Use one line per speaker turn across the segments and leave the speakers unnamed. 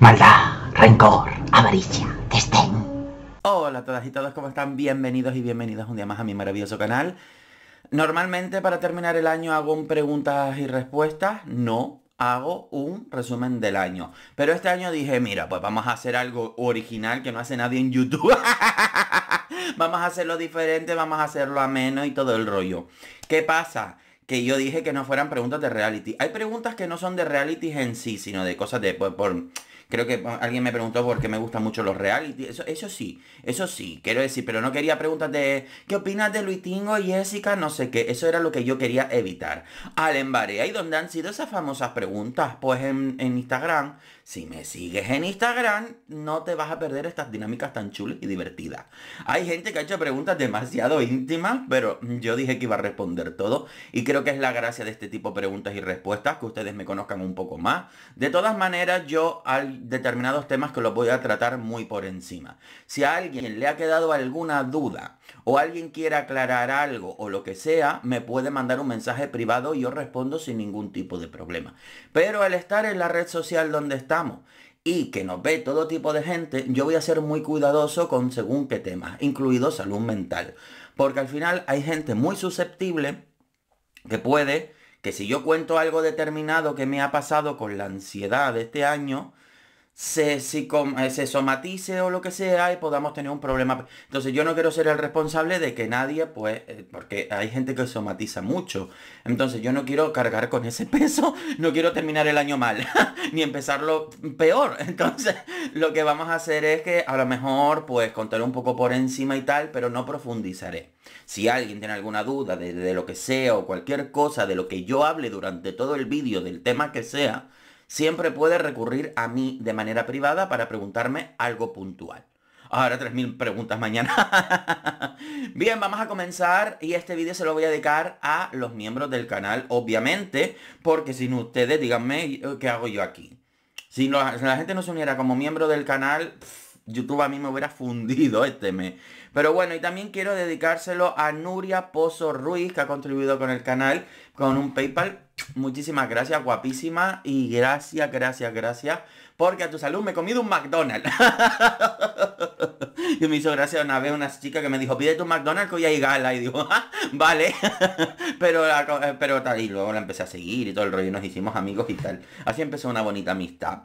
maldad, rencor, avaricia, destén. Hola a todas y todos, ¿cómo están? Bienvenidos y bienvenidas un día más a mi maravilloso canal. Normalmente para terminar el año hago un preguntas y respuestas, no, hago un resumen del año. Pero este año dije, mira, pues vamos a hacer algo original que no hace nadie en YouTube. vamos a hacerlo diferente, vamos a hacerlo ameno y todo el rollo. ¿Qué pasa? que yo dije que no fueran preguntas de reality. Hay preguntas que no son de reality en sí, sino de cosas de, pues, por Creo que alguien me preguntó por qué me gustan mucho los reality. Eso, sí, eso sí, quiero decir, pero no quería preguntas de ¿qué opinas de Luis Tingo y Jessica? No sé qué. Eso era lo que yo quería evitar. Al Barea, ¿y dónde han sido esas famosas preguntas? Pues en, en Instagram si me sigues en Instagram, no te vas a perder estas dinámicas tan chulas y divertidas. Hay gente que ha hecho preguntas demasiado íntimas, pero yo dije que iba a responder todo y creo que es la gracia de este tipo de preguntas y respuestas, que ustedes me conozcan un poco más. De todas maneras, yo hay determinados temas que los voy a tratar muy por encima. Si a alguien le ha quedado alguna duda, o alguien quiera aclarar algo o lo que sea, me puede mandar un mensaje privado y yo respondo sin ningún tipo de problema. Pero al estar en la red social donde estamos y que nos ve todo tipo de gente, yo voy a ser muy cuidadoso con según qué temas, incluido salud mental. Porque al final hay gente muy susceptible que puede, que si yo cuento algo determinado que me ha pasado con la ansiedad de este año, se, eh, se somatice o lo que sea y podamos tener un problema. Entonces yo no quiero ser el responsable de que nadie, pues, eh, porque hay gente que somatiza mucho. Entonces yo no quiero cargar con ese peso, no quiero terminar el año mal, ni empezarlo peor. Entonces lo que vamos a hacer es que a lo mejor, pues, contar un poco por encima y tal, pero no profundizaré. Si alguien tiene alguna duda de lo que sea o cualquier cosa de lo que yo hable durante todo el vídeo del tema que sea, siempre puede recurrir a mí de manera privada para preguntarme algo puntual. Ahora 3.000 preguntas mañana. Bien, vamos a comenzar y este vídeo se lo voy a dedicar a los miembros del canal, obviamente, porque sin ustedes, díganme, eh, ¿qué hago yo aquí? Si la gente no se uniera como miembro del canal... YouTube a mí me hubiera fundido este mes. Pero bueno, y también quiero dedicárselo a Nuria Pozo Ruiz, que ha contribuido con el canal con un PayPal. Muchísimas gracias, guapísima. Y gracias, gracias, gracias. Porque a tu salud me he comido un McDonald's. y me hizo gracia una vez una chica que me dijo, pide tu McDonald's que hoy hay gala. Y digo, ah, vale. pero, eh, pero tal, y luego la empecé a seguir y todo el rollo. Y nos hicimos amigos y tal. Así empezó una bonita amistad.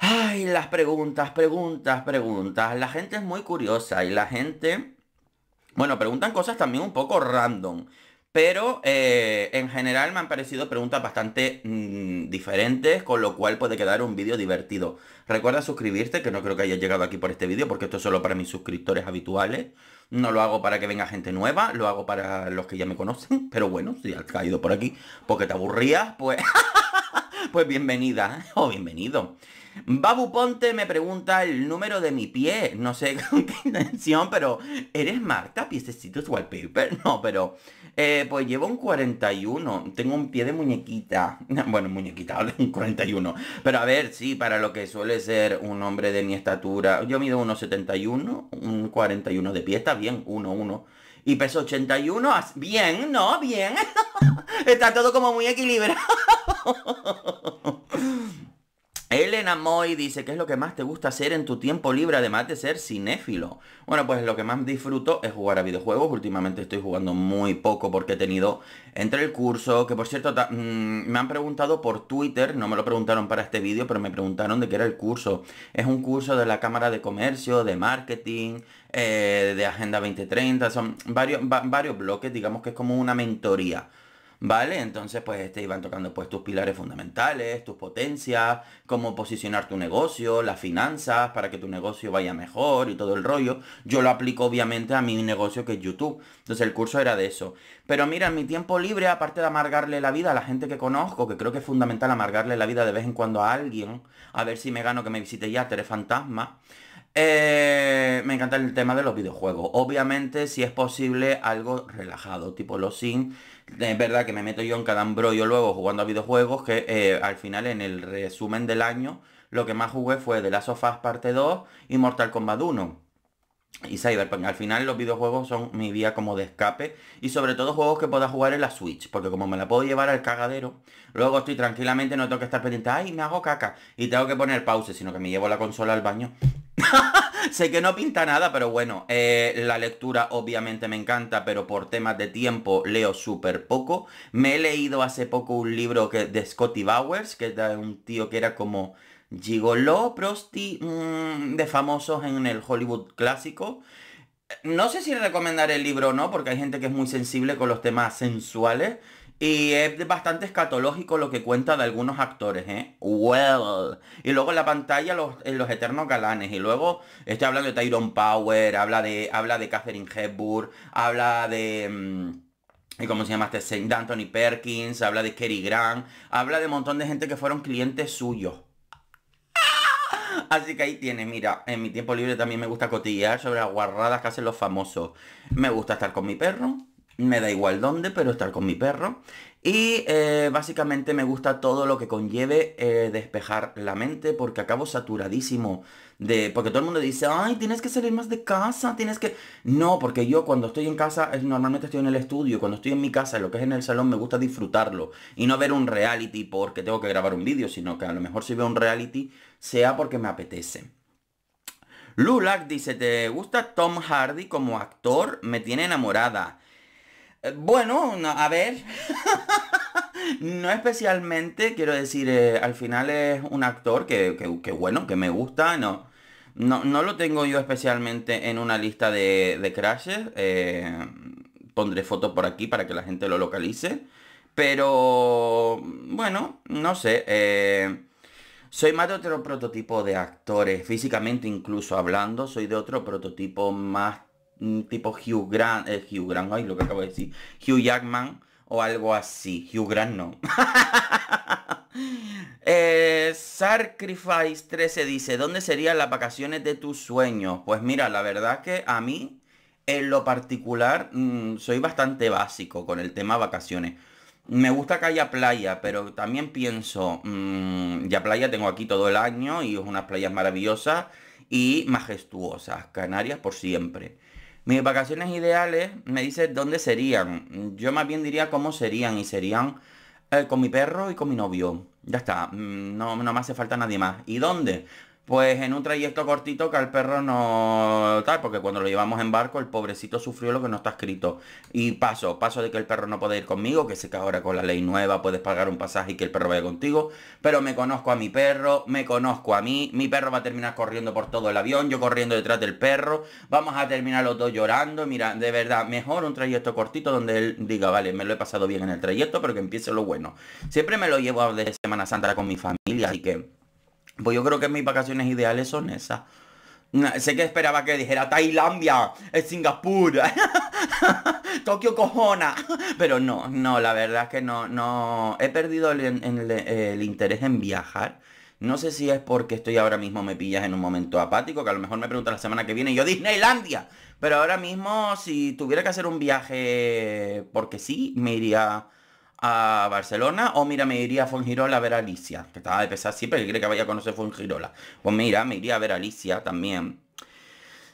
Ay, las preguntas, preguntas, preguntas. La gente es muy curiosa y la gente... Bueno, preguntan cosas también un poco random. Pero eh, en general me han parecido preguntas bastante mm, diferentes, con lo cual puede quedar un vídeo divertido. Recuerda suscribirte, que no creo que hayas llegado aquí por este vídeo, porque esto es solo para mis suscriptores habituales. No lo hago para que venga gente nueva, lo hago para los que ya me conocen. Pero bueno, si has caído por aquí porque te aburrías, pues, pues bienvenida ¿eh? o bienvenido. Babu Ponte me pregunta el número de mi pie. No sé con qué intención, pero ¿eres Marta? Piececitos wallpaper. No, pero eh, pues llevo un 41. Tengo un pie de muñequita. Bueno, muñequita, un 41. Pero a ver, sí, para lo que suele ser un hombre de mi estatura. Yo mido 1,71, un 41 de pie. Está bien, 1,1. Y peso 81, bien, ¿no? Bien. Está todo como muy equilibrado. Elena Moy dice, ¿qué es lo que más te gusta hacer en tu tiempo libre además de ser cinéfilo? Bueno, pues lo que más disfruto es jugar a videojuegos. Últimamente estoy jugando muy poco porque he tenido entre el curso, que por cierto mm, me han preguntado por Twitter, no me lo preguntaron para este vídeo, pero me preguntaron de qué era el curso. Es un curso de la Cámara de Comercio, de Marketing, eh, de Agenda 2030, son varios, varios bloques, digamos que es como una mentoría. ¿vale? Entonces, pues este iban tocando pues tus pilares fundamentales, tus potencias, cómo posicionar tu negocio, las finanzas, para que tu negocio vaya mejor y todo el rollo. Yo lo aplico obviamente a mi negocio que es YouTube. Entonces el curso era de eso. Pero mira, en mi tiempo libre, aparte de amargarle la vida a la gente que conozco, que creo que es fundamental amargarle la vida de vez en cuando a alguien, a ver si me gano que me visite ya, Tere Fantasma. Eh, me encanta el tema de los videojuegos. Obviamente, si es posible, algo relajado, tipo los sin Es verdad que me meto yo en cada embrollo luego jugando a videojuegos, que eh, al final en el resumen del año, lo que más jugué fue The Last of Us Parte 2 y Mortal Kombat 1 y Cyberpunk. Al final los videojuegos son mi vía como de escape y sobre todo juegos que pueda jugar en la Switch, porque como me la puedo llevar al cagadero, luego estoy tranquilamente, no tengo que estar pendiente, ay, me hago caca y tengo que poner pausa, sino que me llevo la consola al baño. sé que no pinta nada, pero bueno, eh, la lectura obviamente me encanta, pero por temas de tiempo leo súper poco. Me he leído hace poco un libro que, de Scotty Bowers, que es un tío que era como Gigolo prosti, mm, de famosos en el Hollywood clásico. No sé si recomendar el libro o no, porque hay gente que es muy sensible con los temas sensuales. Y es bastante escatológico lo que cuenta de algunos actores, ¿eh? Well. Y luego en la pantalla los, eh, los eternos galanes. Y luego estoy hablando de Tyrone Power, habla de, habla de Catherine Hepburn, habla de... Mm, ¿Y cómo se llama este? Anthony Perkins, habla de Kerry Grant, habla de un montón de gente que fueron clientes suyos. Así que ahí tiene, mira, en mi tiempo libre también me gusta cotillear sobre las guarradas que hacen los famosos. Me gusta estar con mi perro, me da igual dónde, pero estar con mi perro. Y eh, básicamente me gusta todo lo que conlleve eh, despejar la mente porque acabo saturadísimo de... Porque todo el mundo dice, ay, tienes que salir más de casa, tienes que... No, porque yo cuando estoy en casa, normalmente estoy en el estudio, cuando estoy en mi casa, lo que es en el salón, me gusta disfrutarlo. Y no ver un reality porque tengo que grabar un vídeo, sino que a lo mejor si veo un reality sea porque me apetece. Lulac dice, ¿te gusta Tom Hardy como actor? Me tiene enamorada. Eh, bueno, a ver. no especialmente, quiero decir, eh, al final es un actor que, bueno, que me gusta, no, no. lo tengo yo especialmente en una lista de, de crashes. Eh, pondré fotos por aquí para que la gente lo localice. Pero, bueno, no sé. Soy más de otro prototipo de actores, físicamente incluso hablando, soy de otro prototipo más mm, tipo Hugh Grant, eh, Hugh Grant, ay, lo que acabo de decir, Hugh Jackman o algo así, Hugh Grant no. Eh, Sacrifice 13 dice, ¿dónde serían las vacaciones de tus sueños? Pues mira, la verdad que a mí, en lo particular, mm, soy bastante básico con el tema vacaciones. Me gusta que haya playa, pero también pienso, mm, ya playa tengo aquí todo el año y es unas playas maravillosas y majestuosas, Canarias por siempre. Mis vacaciones ideales me dice dónde serían. Yo más bien diría cómo serían y serían eh, con mi perro y con mi novio. Ya está, mm, no, no me hace falta nadie más. ¿Y dónde? pues en un trayecto cortito que al perro no tal, porque cuando lo llevamos en barco el pobrecito sufrió lo que no está escrito. Y paso, paso de que el perro no puede ir conmigo, que sé que ahora con la ley nueva puedes pagar un pasaje y que el perro vaya contigo, pero me conozco a mi perro, me conozco a mí, mi perro va a terminar corriendo por todo el avión, yo corriendo detrás del perro, vamos a terminar los dos llorando, mira, de verdad, mejor un trayecto cortito donde él diga, vale, me lo he pasado bien en el trayecto, pero que empiece lo bueno. Siempre me lo llevo de Semana Santa con mi familia, así que pues yo creo que mis vacaciones ideales son esas. Sé que esperaba que dijera Tailandia, eh, Singapur, Tokio cojona. Pero no, no, la verdad es que no, no. He perdido el, interés en viajar. No sé si es porque estoy ahora mismo me pillas en un momento apático, que a lo mejor me preguntas la semana que viene, yo Disneylandia. Pero ahora mismo, si tuviera que hacer un viaje porque sí, me iría a Barcelona o mira, me iría a Fongirola a ver a Alicia. Que estaba de pesar siempre que cree que vaya a conocer Fongirola. Pues mira, me iría a ver a Alicia también.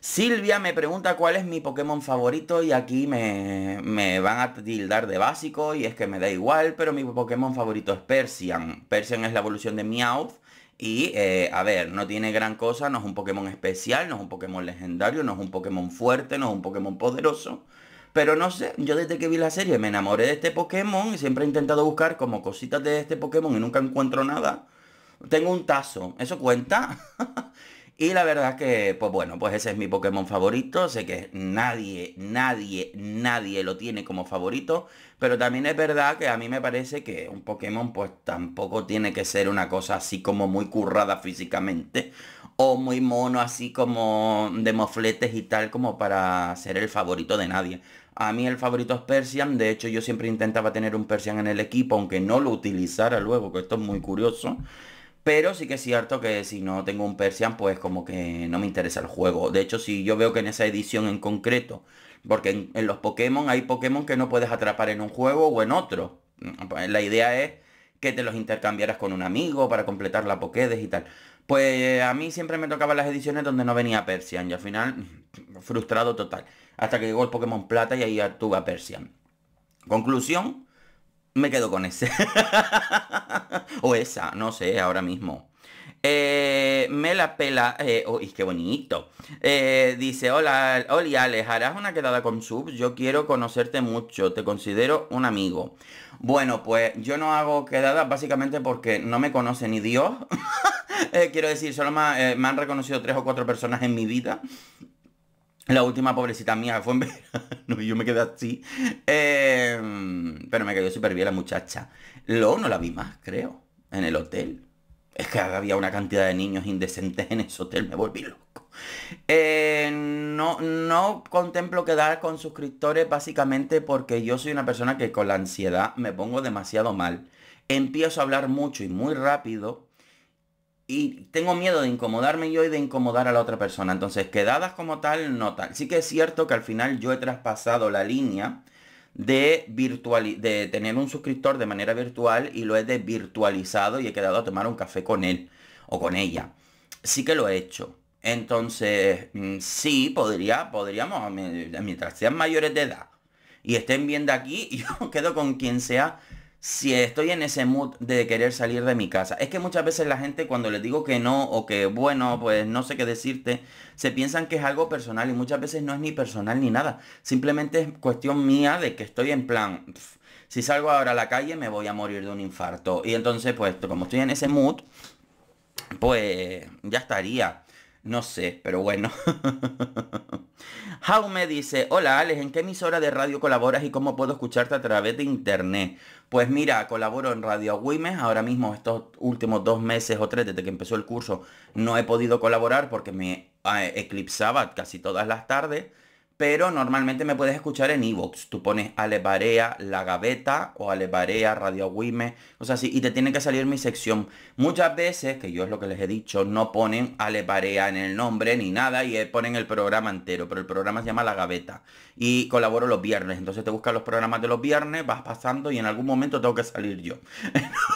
Silvia me pregunta cuál es mi Pokémon favorito y aquí me, me, van a tildar de básico y es que me da igual, pero mi Pokémon favorito es Persian. Persian es la evolución de Meowth y, eh, a ver, no tiene gran cosa, no es un Pokémon especial, no es un Pokémon legendario, no es un Pokémon fuerte, no es un Pokémon poderoso. Pero no sé, yo desde que vi la serie me enamoré de este Pokémon y siempre he intentado buscar como cositas de este Pokémon y nunca encuentro nada. Tengo un tazo, ¿eso cuenta? y la verdad es que, pues bueno, pues ese es mi Pokémon favorito. Sé que nadie, nadie, nadie lo tiene como favorito. Pero también es verdad que a mí me parece que un Pokémon pues tampoco tiene que ser una cosa así como muy currada físicamente o muy mono así como de mofletes y tal como para ser el favorito de nadie. A mí el favorito es Persian, de hecho yo siempre intentaba tener un Persian en el equipo, aunque no lo utilizara luego, que esto es muy curioso. Pero sí que es cierto que si no tengo un Persian, pues como que no me interesa el juego. De hecho, si yo veo que en esa edición en concreto, porque en, los Pokémon hay Pokémon que no puedes atrapar en un juego o en otro. Mm, pues la idea es que te los intercambiaras con un amigo para completar la Pokédex y tal. Pues a mí siempre me tocaban las ediciones donde no venía Persian y al final frustrado total. Hasta que llegó el Pokémon Plata y ahí tuve a Persian. Conclusión, me quedo con ese. o esa, no sé, ahora mismo. Eh, me la pela... Eh, oh, qué bonito. Eh, dice, hola, hola Alex, ¿harás una quedada con Sub? Yo quiero conocerte mucho, te considero un amigo. Bueno, pues yo no hago quedadas básicamente porque no me conoce ni Dios. Eh, quiero decir, solo eh, me, han reconocido tres o cuatro personas en mi vida. La última pobrecita mía fue en verano y yo me quedé así. Eh, pero me cayó súper bien la muchacha. Luego no la vi más, creo, en el hotel. Es que había una cantidad de niños indecentes en ese hotel, me volví loco. Eh, no, no contemplo quedar con suscriptores básicamente porque yo soy una persona que con la ansiedad me pongo demasiado mal. Empiezo a hablar mucho y muy rápido. Y tengo miedo de incomodarme yo y de incomodar a la otra persona. Entonces, quedadas como tal, no tal. Sí que es cierto que al final yo he traspasado la línea de, virtual, de tener un suscriptor de manera virtual y lo he de virtualizado y he quedado a tomar un café con él o con ella. Sí que lo he hecho. Entonces, mm, sí, podría, podríamos, mientras sean mayores de edad y estén viendo aquí, yo quedo con quien sea si estoy en ese mood de querer salir de mi casa. Es que muchas veces la gente cuando les digo que no o que bueno, pues no sé qué decirte, se piensan que es algo personal y muchas veces no es ni personal ni nada. Simplemente es cuestión mía de que estoy en plan, si salgo ahora a la calle me voy a morir de un infarto. Y entonces pues como estoy en ese mood, pues ya estaría. No sé, pero bueno. Jaume dice, hola Alex, ¿en qué emisora de radio colaboras y cómo puedo escucharte a través de internet? Pues mira, colaboro en Radio Wimes ahora mismo estos últimos dos meses o tres desde que empezó el curso no he podido colaborar porque me ah, eclipsaba casi todas las tardes pero normalmente me puedes escuchar en Evox. Tú pones Aleparea La Gaveta o Aleparea Radio Wime, o sea, sí, y te tiene que salir mi sección. Muchas veces, que yo es lo que les he dicho, no ponen Aleparea en el nombre ni nada y eh, ponen el programa entero, pero el programa se llama La Gaveta y colaboro los viernes. Entonces te buscas los programas de los viernes, vas pasando y en algún momento tengo que salir yo.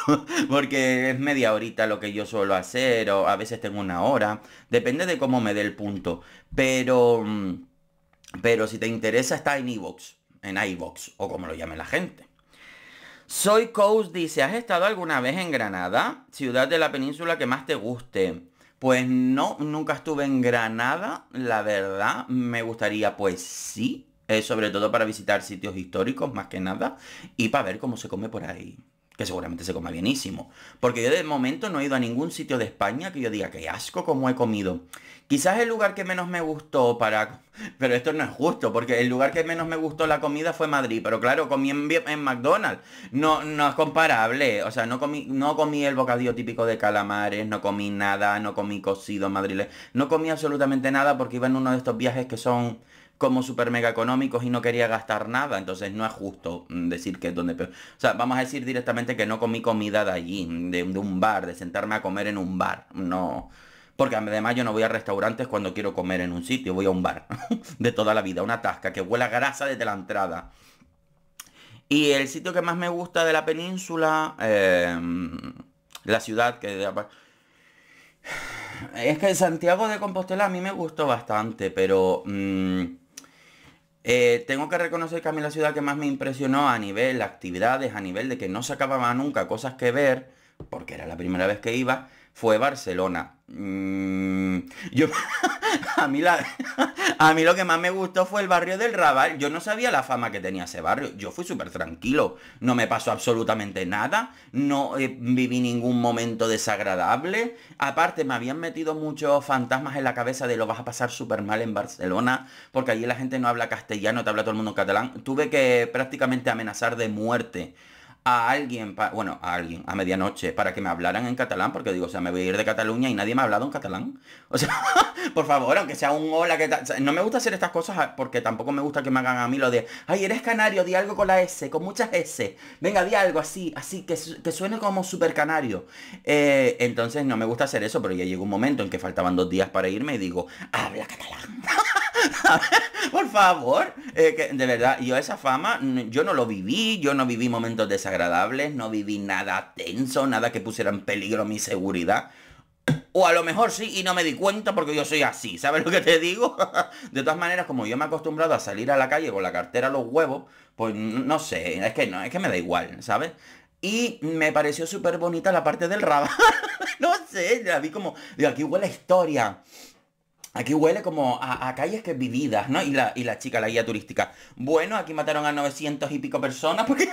Porque es media horita lo que yo suelo hacer o a veces tengo una hora. Depende de cómo me dé el punto. Pero mm, pero si te interesa, está en iVoox, en iVoox, o como lo llame la gente. Soy Coast dice, ¿has estado alguna vez en Granada? Ciudad de la península que más te guste. Pues no, nunca estuve en Granada, la verdad. Me gustaría, pues sí. Eh, sobre todo para visitar sitios históricos, más que nada. Y para ver cómo se come por ahí. Que seguramente se come bienísimo. Porque yo de momento no he ido a ningún sitio de España que yo diga, que asco como he comido. Quizás el lugar que menos me gustó para... Pero esto no es justo, porque el lugar que menos me gustó la comida fue Madrid. Pero claro, comí en, McDonald's. No, no es comparable. O sea, no comí, no comí el bocadillo típico de calamares, no comí nada, no comí cocido madrileño. No comí absolutamente nada porque iba en uno de estos viajes que son como súper mega económicos y no quería gastar nada. Entonces no es justo mm, decir que es donde... O sea, vamos a decir directamente que no comí comida de allí, de un bar, de sentarme a comer en un bar. No... Porque además yo no voy a restaurantes cuando quiero comer en un sitio, voy a un bar de toda la vida, una tasca que huela grasa desde la entrada. Y el sitio que más me gusta de la península, eh, la ciudad que... Es que Santiago de Compostela a mí me gustó bastante, pero... Mm, eh, tengo que reconocer que a mí la ciudad que más me impresionó a nivel actividades, a nivel de que no se acababa nunca cosas que ver, porque era la primera vez que iba, fue Barcelona. Mm, yo, a, mí a mí lo que más me gustó fue el barrio del Raval. Yo no sabía la fama que tenía ese barrio. Yo fui súper tranquilo. No me pasó absolutamente nada. No eh, viví ningún momento desagradable. Aparte, me habían metido muchos fantasmas en la cabeza de lo vas a pasar súper mal en Barcelona. Porque allí la gente no habla castellano, te habla todo el mundo catalán. Tuve que prácticamente amenazar de muerte a alguien, bueno, a alguien, a medianoche, para que me hablaran en catalán, porque digo, o sea, me voy a ir de Cataluña y nadie me ha hablado en catalán. O sea, por favor, aunque sea un hola, que no me gusta hacer estas cosas ah, porque tampoco me gusta que me hagan a mí lo de, ay, eres canario, di algo con la S, con muchas S. Venga, di algo así, así, que, que suene como super canario. Eh, entonces no me gusta hacer eso, pero ya llegó un momento en que faltaban dos días para irme y digo, habla catalán. por favor, eh, de verdad, yo esa fama, yo no lo viví, yo no viví momentos desagradables no viví nada tenso, nada que pusiera en peligro mi seguridad. O a lo mejor sí y no me di cuenta porque yo soy así, ¿sabes lo que te digo? de todas maneras, como yo me he acostumbrado a salir a la calle con la cartera los huevos, pues no sé, es que no, es que me da igual, ¿sabes? Y me pareció súper bonita la parte del raba. no sé, la vi como, digo, aquí hubo la historia. Aquí huele como a, calles que vividas, ¿no? Y la, chica, la guía turística. Bueno, aquí mataron a 900 y pico personas porque...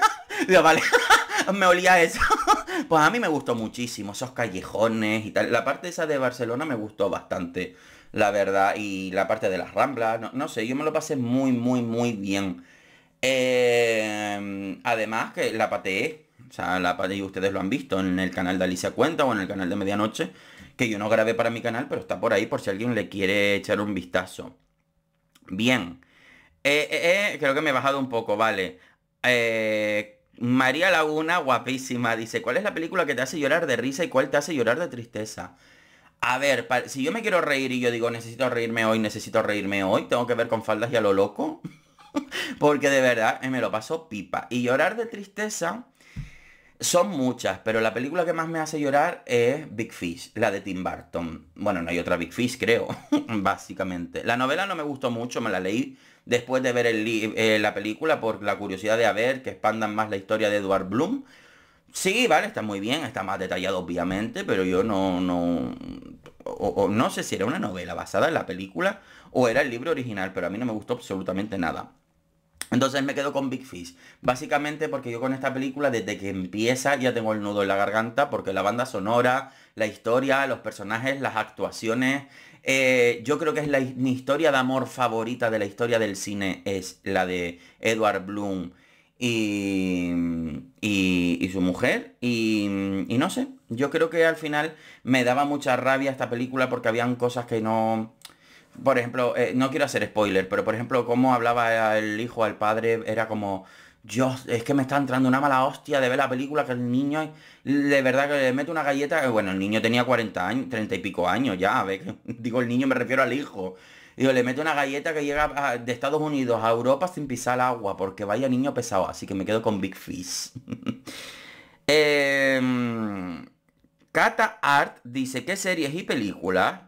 Digo, vale, me olía eso. pues a mí me gustó muchísimo, esos callejones y tal. La parte esa de Barcelona me gustó bastante, la verdad. Y la parte de las ramblas, no, sé, yo me lo pasé muy, muy, muy bien. Eh, además que la pateé, o sea, la pateé, y ustedes lo han visto en el canal de Alicia Cuenta o en el canal de Medianoche que yo no grabé para mi canal, pero está por ahí por si alguien le quiere echar un vistazo. Bien. Eh, eh, eh, creo que me he bajado un poco, vale. María Laguna, guapísima, dice, ¿cuál es la película que te hace llorar de risa y cuál te hace llorar de tristeza? A ver, si yo me quiero reír y yo digo, necesito reírme hoy, necesito reírme hoy, tengo que ver con faldas y a lo loco. Porque de verdad me lo paso pipa. Y llorar de tristeza, son muchas, pero la película que más me hace llorar es Big Fish, la de Tim Burton. Bueno, no hay otra Big Fish, creo, básicamente. La novela no me gustó mucho, me la leí después de ver el eh, la película por la curiosidad de ver que expandan más la historia de Edward Bloom. Sí, vale, está muy bien, está más detallado obviamente, pero yo no, no, no sé si era una novela basada en la película o era el libro original, pero a mí no me gustó absolutamente nada. Entonces me quedo con Big Fish, básicamente porque yo con esta película desde que empieza ya tengo el nudo en la garganta, porque la banda sonora, la historia, los personajes, las actuaciones, eh, yo creo que es la, mi historia de amor favorita de la historia del cine, es la de Edward Bloom y, y, su mujer, y, y no sé, yo creo que al final me daba mucha rabia esta película porque habían cosas que no por ejemplo, eh, no quiero hacer spoiler, pero por ejemplo, cómo hablaba el hijo al padre, era como, yo, es que me está entrando una mala hostia de ver la película que el niño, de verdad que le mete una galleta, eh, bueno, el niño tenía 40 años, 30 y pico años ya, a ver digo el niño, me refiero al hijo. Digo, le mete una galleta que llega de Estados Unidos a Europa sin pisar el agua, porque vaya niño pesado, así que me quedo con Big Fish. eh, em, Cata Art dice, ¿qué series y películas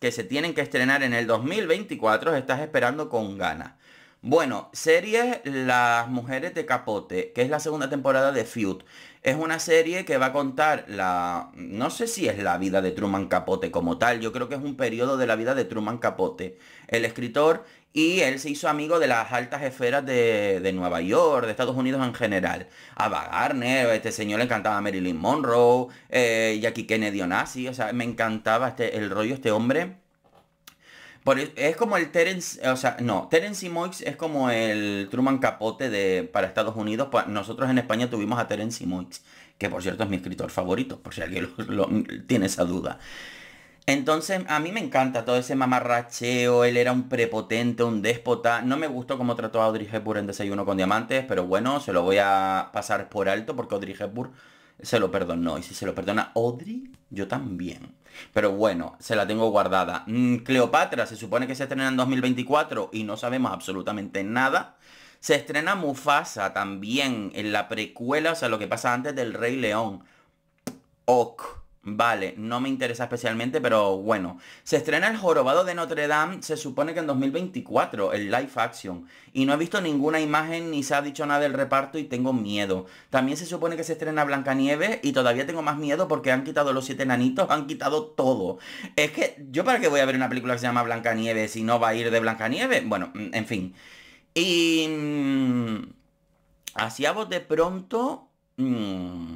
que se tienen que estrenar en el 2024, estás esperando con ganas. Bueno, serie Las Mujeres de Capote, que es la segunda temporada de Feud. Es una serie que va a contar la... No sé si es la vida de Truman Capote como tal, yo creo que es un periodo de la vida de Truman Capote, el escritor y él se hizo amigo de las altas esferas de, Nueva York, de Estados Unidos en general. A Wagner este señor le encantaba a Marilyn Monroe, eh, Jackie Kennedy Onassis o sea, me encantaba este, el rollo este hombre. E, es como el Terence, o sea, no, Terence simoix es como el Truman Capote de, para Estados Unidos. Nosotros en España tuvimos a Terence simoix que por cierto es mi escritor favorito, por si alguien tiene esa duda. Entonces, a mí me encanta todo ese mamarracheo, él era un prepotente, un déspota. No me gustó cómo trató a Audrey Hepburn en Desayuno con Diamantes, pero bueno, se lo voy a pasar por alto porque Audrey Hepburn se lo perdonó. Y si se lo perdona Audrey, yo también. Pero bueno, se la tengo guardada. Mm, Cleopatra se supone que se estrena en 2024 y no sabemos absolutamente nada. Se estrena Mufasa también en la precuela, o sea, lo que pasa antes del Rey León. Ok Vale, no me interesa especialmente, pero bueno. Se estrena El Jorobado de Notre Dame, se supone que en 2024, el live action. Y no he visto ninguna imagen ni se ha dicho nada del reparto y tengo miedo. También se supone que se estrena Blancanieves y todavía tengo más miedo porque han quitado los siete nanitos, han quitado todo. Es que, ¿yo para qué voy a ver una película que se llama Blancanieves si no va a ir de Blancanieves? Bueno, mm, en fin. Y... Hacia mm, vos de pronto... Mm,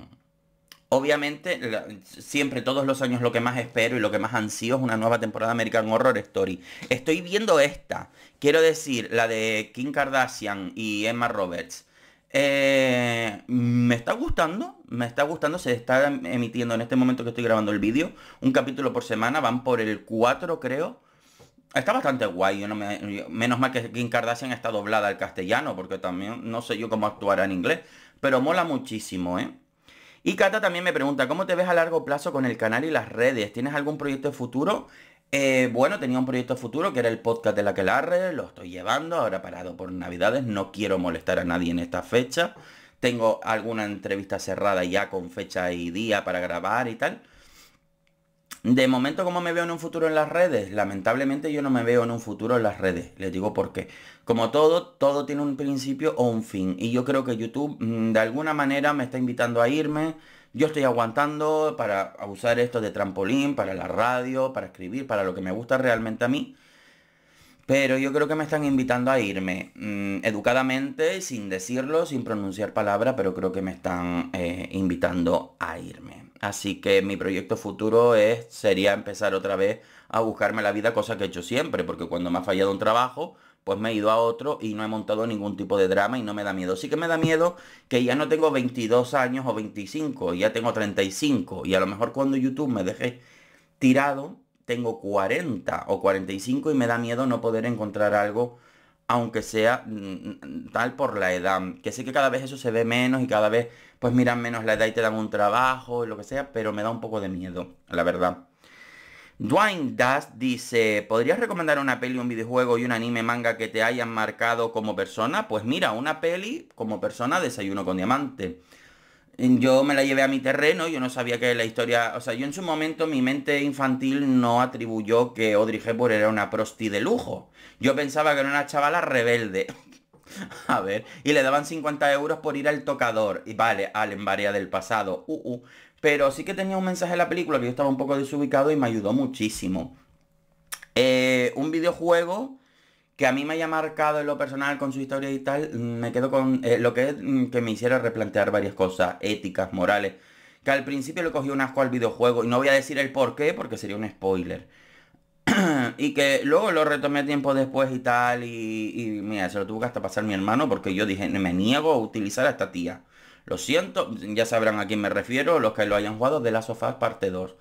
Obviamente, siempre, todos los años lo que más espero y lo que más ansío es una nueva temporada de American Horror Story. Estoy viendo esta, quiero decir, la de Kim Kardashian y Emma Roberts. Eh, me está gustando, me está gustando, se está emitiendo en este momento que estoy grabando el vídeo, un capítulo por semana, van por el 4 creo. Está bastante guay, menos mal que Kim Kardashian está doblada al castellano, porque también no sé yo cómo actuará en inglés, pero mola muchísimo, ¿eh? Y Cata también me pregunta, ¿cómo te ves a largo plazo con el canal y las redes? ¿Tienes algún proyecto de futuro? Eh, bueno, tenía un proyecto futuro que era el podcast de la que la red, lo estoy llevando, ahora parado por navidades, no quiero molestar a nadie en esta fecha. Tengo alguna entrevista cerrada ya con fecha y día para grabar y tal. De momento, ¿cómo me veo en un futuro en las redes? Lamentablemente yo no me veo en un futuro en las redes. Les digo por qué. Como todo, todo tiene un principio o un fin. Y yo creo que YouTube mm, de alguna manera me está invitando a irme. Yo estoy aguantando para usar esto de trampolín, para la radio, para escribir, para lo que me gusta realmente a mí. Pero yo creo que me están invitando a irme mm, educadamente, sin decirlo, sin pronunciar palabra, pero creo que me están eh, invitando a irme. Así que mi proyecto futuro es, sería empezar otra vez a buscarme la vida, cosa que he hecho siempre, porque cuando me ha fallado un trabajo, pues me he ido a otro y no he montado ningún tipo de drama y no me da miedo. Sí que me da miedo que ya no tengo 22 años o 25, ya tengo 35 y a lo mejor cuando YouTube me deje tirado, tengo 40 o 45 y me da miedo no poder encontrar algo aunque sea mm, mm, mm, tal por la edad. Que sé que cada vez eso se ve menos y cada vez pues miran menos la edad y te dan un trabajo, lo que sea, pero me da un poco de miedo, la verdad. Dwayne Das dice, ¿podrías recomendar una peli, un videojuego y un anime manga que te hayan marcado como persona? Pues mira, una peli como persona, desayuno con diamante yo me la llevé a mi terreno, yo no sabía que la historia, o sea, yo en su momento mi mente infantil no atribuyó que Audrey Hepburn era una prosti de lujo. Yo pensaba que era una chavala rebelde. a ver, y le daban 50 euros por ir al tocador. Y vale, al embarea del pasado. Uh, uh. Pero sí que tenía un mensaje en la película que yo estaba un poco desubicado y me ayudó muchísimo. Eh, un videojuego que a mí me haya marcado en lo personal con su historia y tal, me quedo con eh, lo que es mm, que me hiciera replantear varias cosas, éticas, morales, que al principio le cogí un asco al videojuego, y no voy a decir el por qué, porque sería un spoiler. y que luego lo retomé tiempo después y tal, y, y, mira, se lo tuvo que hasta pasar mi hermano, porque yo dije, me niego a utilizar a esta tía. Lo siento, ya sabrán a quién me refiero, los que lo hayan jugado de la sofá parte 2.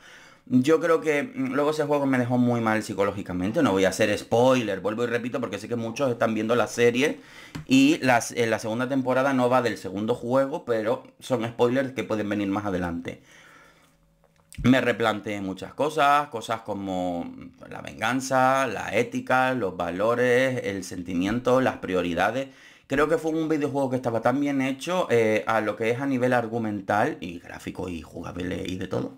Yo creo que mm, luego ese juego me dejó muy mal psicológicamente. No voy a hacer spoiler, vuelvo y repito, porque sé que muchos están viendo la serie. Y las, en eh, la segunda temporada no va del segundo juego, pero son spoilers que pueden venir más adelante. Me replanteé muchas cosas, cosas como la venganza, la ética, los valores, el sentimiento, las prioridades. Creo que fue un videojuego que estaba tan bien hecho eh, a lo que es a nivel argumental y gráfico y jugable y de todo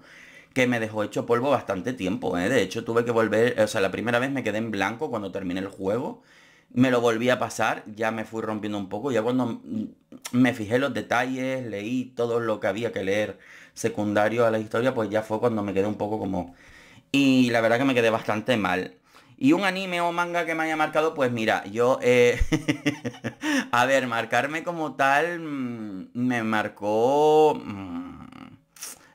que me dejó hecho polvo bastante tiempo, ¿eh? De hecho, tuve que volver, o sea, la primera vez me quedé en blanco cuando terminé el juego, me lo volví a pasar, ya me fui rompiendo un poco, ya cuando me fijé los detalles, leí todo lo que había que leer secundario a la historia, pues ya fue cuando me quedé un poco como... Y la verdad que me quedé bastante mal. Y un anime o manga que me haya marcado, pues mira, yo... Eh, a ver, marcarme como tal mm, me marcó... Mm,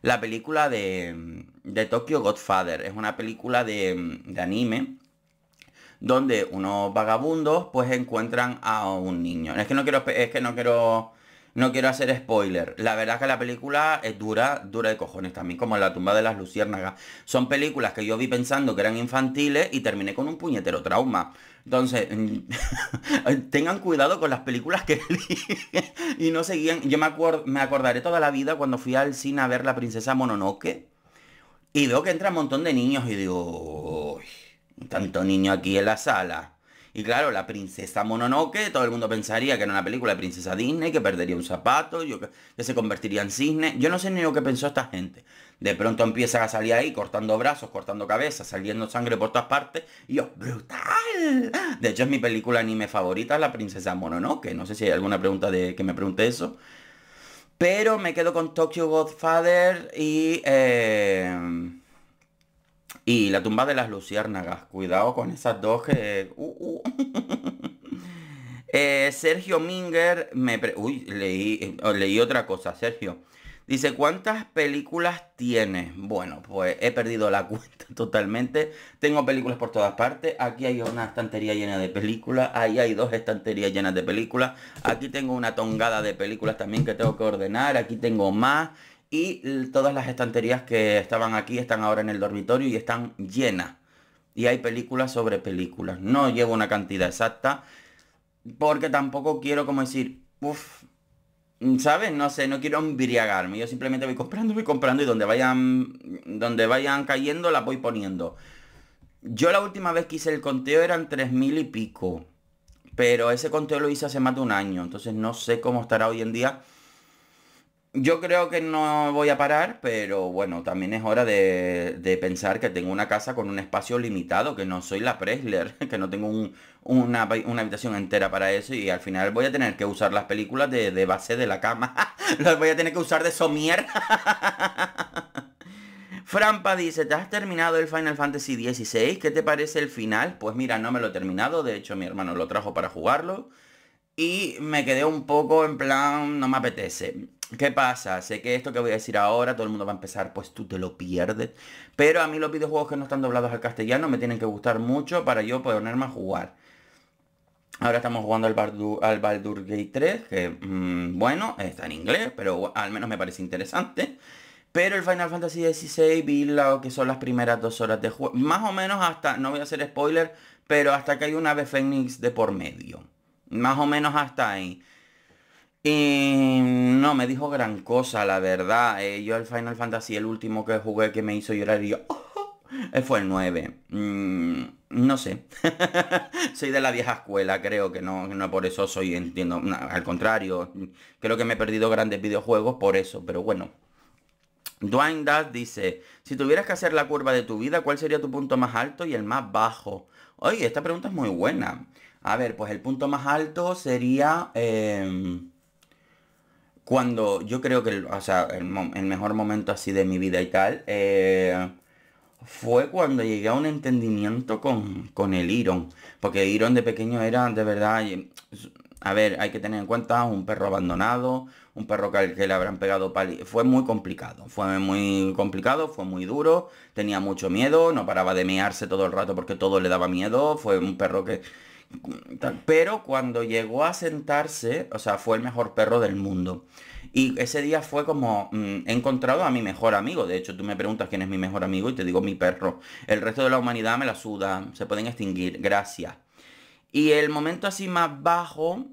la película de, Tokyo Godfather. Es una película de, anime donde unos vagabundos pues encuentran a un niño. Es que no quiero, es que no quiero no quiero hacer spoiler. La verdad es que la película es dura, dura de cojones también, como La tumba de las luciérnagas. Son películas que yo vi pensando que eran infantiles y terminé con un puñetero trauma. Entonces, mm, tengan cuidado con las películas que y no seguían. Yo me, me acordaré toda la vida cuando fui al cine a ver La princesa Mononoke y veo que entra un montón de niños y digo, uy, tanto niño aquí en la sala. Y claro, la princesa Mononoke, todo el mundo pensaría que era una película de princesa Disney, que perdería un zapato, yo, que se convertiría en cisne. Yo no sé ni lo que pensó esta gente. De pronto empiezan a salir ahí cortando brazos, cortando cabezas, saliendo sangre por todas partes. Y yo, brutal. De hecho, es mi película anime favorita, La princesa Mononoke. No sé si hay alguna pregunta de que me pregunte eso. Pero me quedo con Tokyo Godfather y... Eh, y la tumba de las luciérnagas. Cuidado con esas dos que... Uh, uh. Eh, Sergio Minger me... Uy, leí, eh, leí otra cosa, Sergio. Dice, ¿cuántas películas tienes? Bueno, pues he perdido la cuenta totalmente. Tengo películas por todas partes. Aquí hay una estantería llena de películas. Ahí hay dos estanterías llenas de películas. Aquí tengo una tongada de películas también que tengo que ordenar. Aquí tengo más y todas las estanterías que estaban aquí están ahora en el dormitorio y están llenas. Y hay películas sobre películas. No llevo una cantidad exacta porque tampoco quiero como decir, uff, ¿sabes? No sé, no quiero embriagarme. Yo simplemente voy comprando, voy comprando y donde vayan, donde vayan cayendo las voy poniendo. Yo la última vez que hice el conteo eran 3.000 y pico. Pero ese conteo lo hice hace más de un año. Entonces no sé cómo estará hoy en día yo creo que no voy a parar, pero bueno, también es hora de, pensar que tengo una casa con un espacio limitado, que no soy la Presler, que no tengo una, habitación entera para eso y al final voy a tener que usar las películas de, base de la cama. las voy a tener que usar de somier. Frampa dice, ¿te has terminado el Final Fantasy XVI? ¿Qué te parece el final? Pues mira, no me lo he terminado, de hecho mi hermano lo trajo para jugarlo. Y me quedé un poco en plan, no me apetece. ¿Qué pasa? Sé que esto que voy a decir ahora, todo el mundo va a empezar, pues tú te lo pierdes. Pero a mí los videojuegos que no están doblados al castellano me tienen que gustar mucho para yo ponerme a jugar. Ahora estamos jugando al, Baldur, al Gate 3, que mm, bueno, está en inglés, pero al menos me parece interesante. Pero el Final Fantasy XVI vi lo que son las primeras dos horas de juego. Más o menos hasta, no voy a hacer spoiler, pero hasta que hay una ave fénix de por medio. Más o menos hasta ahí. Y no me dijo gran cosa, la verdad. Eh, yo el Final Fantasy, el último que jugué que me hizo llorar y yo... Oh", eh, fue el 9. Mm, no sé. soy de la vieja escuela, creo que no, no por eso soy, entiendo. al contrario, creo que me he perdido grandes videojuegos por eso, pero bueno. Dwayne dice, si tuvieras que hacer la curva de tu vida, ¿cuál sería tu punto más alto y el más bajo? Oye, esta pregunta es muy buena. A ver, pues el punto más alto sería... Em, cuando yo creo que el, mejor momento así de mi vida y tal, eh, fue cuando llegué a un entendimiento con, con el Iron. Porque Iron de pequeño era de verdad... A ver, hay que tener en cuenta un perro abandonado, un perro que, que le habrán pegado pali... Fue muy complicado, fue muy complicado, fue muy duro, tenía mucho miedo, no paraba de mearse todo el rato porque todo le daba miedo, fue un perro que pero cuando llegó a sentarse, o sea, fue el mejor perro del mundo. Y ese día fue como, mm, he encontrado a mi mejor amigo. De hecho, tú me preguntas quién es mi mejor amigo y te digo mi perro. El resto de la humanidad me la suda, se pueden extinguir, gracias. Y el momento así más bajo,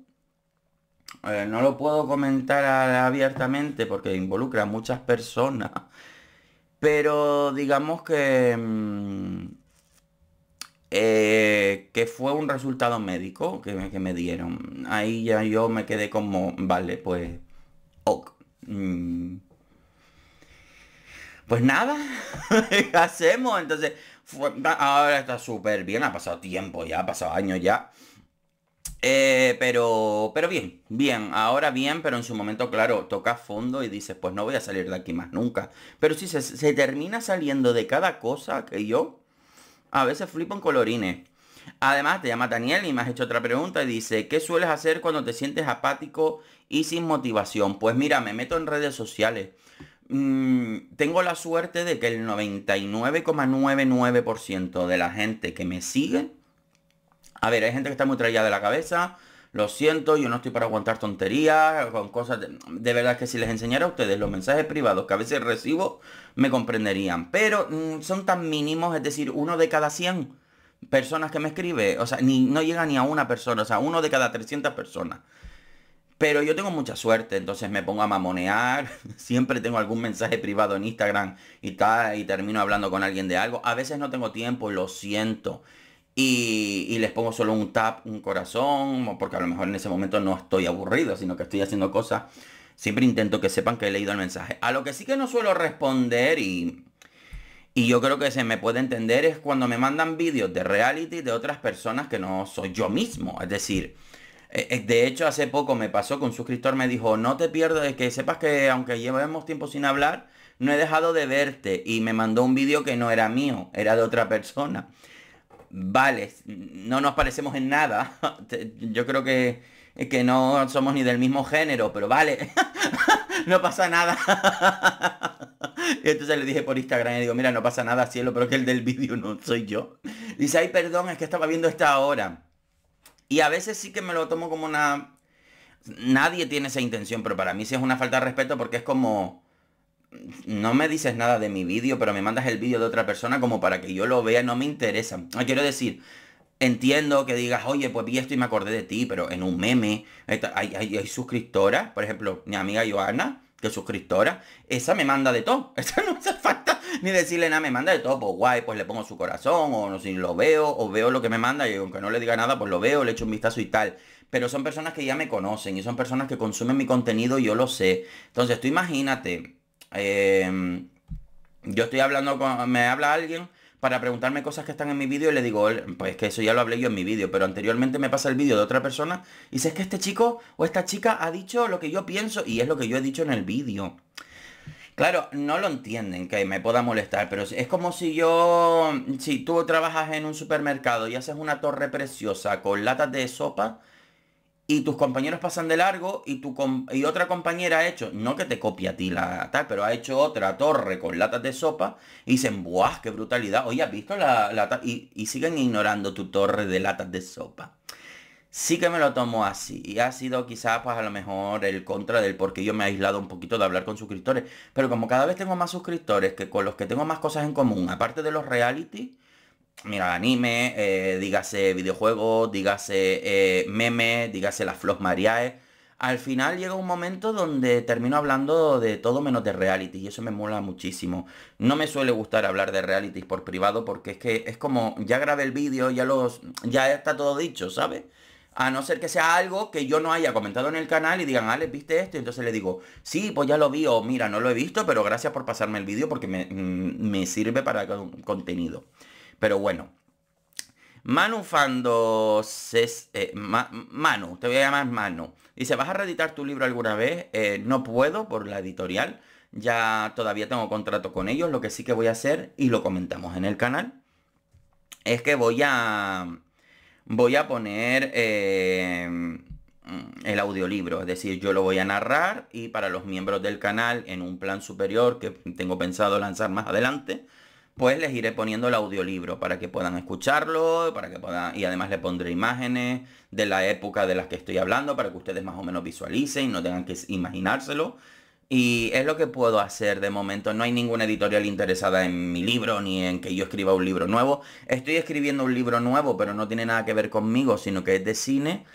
eh, no lo puedo comentar abiertamente porque involucra a muchas personas. Pero digamos que mm, eh, que fue un resultado médico que me, dieron. Ahí ya yo me quedé como, vale, pues, ok. Mm. Pues nada, hacemos? Entonces, ahora está súper bien, ha pasado tiempo ya, ha pasado años ya. Eh, pero, pero bien, bien, ahora bien, pero en su momento, claro, toca fondo y dices, pues no voy a salir de aquí más nunca. Pero si se, se termina saliendo de cada cosa que yo, a veces flipo en colorines. Además, te llama Daniel y me has hecho otra pregunta y dice, ¿qué sueles hacer cuando te sientes apático y sin motivación? Pues mira, me meto en redes sociales. Mm, tengo la suerte de que el 99,99% de la gente que me sigue, a ver, hay gente que está muy traída de la cabeza, lo siento, yo no estoy para aguantar tonterías, con cosas... De, verdad que si les enseñara a ustedes los mensajes privados que a veces recibo, me comprenderían. Pero mm, son tan mínimos, es decir, uno de cada 100 personas que me escribe, o sea, no llega ni a una persona, o sea, uno de cada 300 personas. Pero yo tengo mucha suerte, entonces me pongo a mamonear, siempre tengo algún mensaje privado en Instagram y tal, y termino hablando con alguien de algo. A veces no tengo tiempo, lo siento. Y, les pongo solo un tap, un corazón, porque a lo mejor en ese momento no estoy aburrido, sino que estoy haciendo cosas. Siempre intento que sepan que he leído el mensaje. A lo que sí que no suelo responder y, y yo creo que se me puede entender es cuando me mandan vídeos de reality de otras personas que no soy yo mismo. Es decir, eh, eh, de hecho hace poco me pasó que un suscriptor me dijo, no te pierdas, es que sepas que aunque llevemos tiempo sin hablar, no he dejado de verte. Y me mandó un vídeo que no era mío, era de otra persona vale, no nos parecemos en nada. Yo creo que, que no somos ni del mismo género, pero vale, no pasa nada. Y entonces le dije por Instagram y digo, mira, no pasa nada, cielo, pero que el del vídeo no soy yo. Dice, ay, perdón, es que estaba viendo esta hora. Y a veces sí que me lo tomo como una... Nadie tiene esa intención, pero para mí sí es una falta de respeto porque es como no me dices nada de mi vídeo, pero me mandas el vídeo de otra persona como para que yo lo vea, no me interesa. Ah, quiero decir, entiendo que digas, oye, pues vi esto y me acordé de ti, pero en un meme hay, hay, suscriptoras, por ejemplo, mi amiga Joana, que es suscriptora, esa me manda de todo. Esa no hace falta ni decirle nada, me manda de todo, pues guay, pues le pongo su corazón, o no sé, lo veo, o veo lo que me manda, y aunque no le diga nada, pues lo veo, le echo un vistazo y tal pero son personas que ya me conocen y son personas que consumen mi contenido y yo lo sé. Entonces tú imagínate Em, yo estoy hablando con. Me habla alguien para preguntarme cosas que están en mi vídeo y le digo, pues que eso ya lo hablé yo en mi vídeo, pero anteriormente me pasa el vídeo de otra persona y dice es que este chico o esta chica ha dicho lo que yo pienso y es lo que yo he dicho en el vídeo. Claro, no lo entienden que me pueda molestar, pero es como si yo, si tú trabajas en un supermercado y haces una torre preciosa con latas de sopa, y tus compañeros pasan de largo y, tu y otra compañera ha hecho, no que te copia a ti la tal, pero ha hecho otra torre con latas de sopa y dicen, ¡buah, qué brutalidad! Oye, ¿has visto la, la y, siguen ignorando tu torre de latas de sopa. Sí que me lo tomo así. Y ha sido quizás, pues a lo mejor, el contra del porque yo me he aislado un poquito de hablar con suscriptores. Pero como cada vez tengo más suscriptores que con los que tengo más cosas en común, aparte de los reality, mira, anime, eh, dígase videojuegos, dígase eh, memes, dígase las Flos Mariae. Al final llega un momento donde termino hablando de todo menos de reality y eso me mola muchísimo. No me suele gustar hablar de reality por privado porque es que es como ya grabé el vídeo, ya los ya está todo dicho, ¿sabes? A no ser que sea algo que yo no haya comentado en el canal y digan, Alex, ¿viste esto? Y entonces le digo, sí, pues ya lo vi, o mira, no lo he visto, pero gracias por pasarme el vídeo porque me, mm, me sirve para contenido. Pero bueno. Manu Fando eh, Manu, te voy a llamar Manu. Dice, ¿vas a reeditar tu libro alguna vez? Eh, no puedo por la editorial. Ya todavía tengo contrato con ellos. Lo que sí que voy a hacer, y lo comentamos en el canal, es que voy a. poner eh, el audiolibro. Es decir, yo lo voy a narrar y para los miembros del canal, en un plan superior que tengo pensado lanzar más adelante pues les iré poniendo el audiolibro para que puedan escucharlo, para que puedan, y además le pondré imágenes de la época de las que estoy hablando para que ustedes más o menos visualicen y no tengan que imaginárselo. Y es lo que puedo hacer de momento. No hay ninguna editorial interesada en mi libro ni en que yo escriba un libro nuevo. Estoy escribiendo un libro nuevo, pero no tiene nada que ver conmigo, sino que es de cine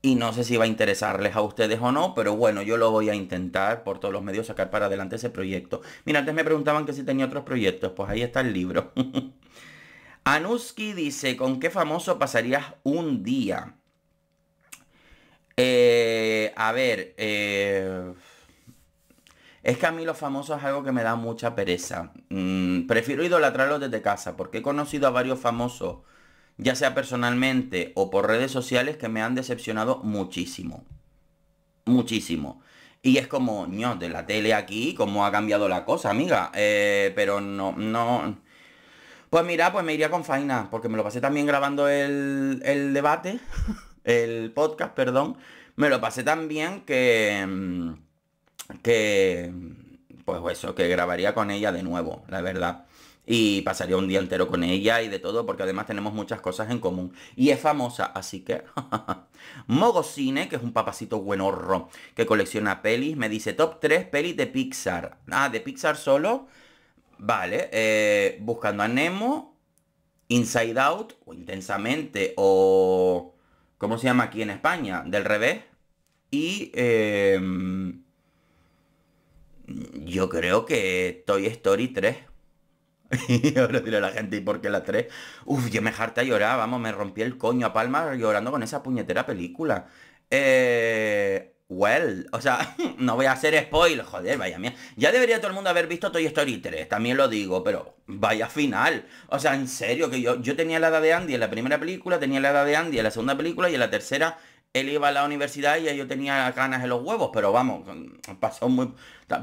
y no sé si va a interesarles a ustedes o no, pero bueno, yo lo voy a intentar por todos los medios sacar para adelante ese proyecto. Mira, antes me preguntaban que si tenía otros proyectos, pues ahí está el libro. Anuski dice, ¿con qué famoso pasarías un día? Eh, a ver, eh, es que a mí los famosos es algo que me da mucha pereza. Mm, prefiero idolatrarlos desde casa, porque he conocido a varios famosos ya sea personalmente o por redes sociales, que me han decepcionado muchísimo. Muchísimo. Y es como, ño, de la tele aquí, cómo ha cambiado la cosa, amiga. Eh, pero no, no... Pues mira, pues me iría con Faina, porque me lo pasé también grabando el, el debate, el podcast, perdón. Me lo pasé también que... que... Pues eso, que grabaría con ella de nuevo, la verdad y pasaría un día entero con ella y de todo, porque además tenemos muchas cosas en común. Y es famosa, así que... Mogocine, que es un papacito buenorro, que colecciona pelis, me dice top 3 pelis de Pixar. Ah, de Pixar solo. Vale, eh, buscando a Nemo, Inside Out, o intensamente, o... ¿Cómo se llama aquí en España? Del revés. Y... Em, yo creo que Toy Story 3. Y ahora a la gente, ¿y por qué la tres? Uf, yo me harta a llorar, vamos, me rompí el coño a palma llorando con esa puñetera película. Eh... Well, o sea, no voy a hacer spoil, joder, vaya mía. Ya debería todo el mundo haber visto Toy Story 3, también lo digo, pero vaya final. O sea, en serio, que yo, yo tenía la edad de Andy en la primera película, tenía la edad de Andy en la segunda película y en la tercera él iba a la universidad y yo tenía ganas en los huevos, pero vamos, pasó muy...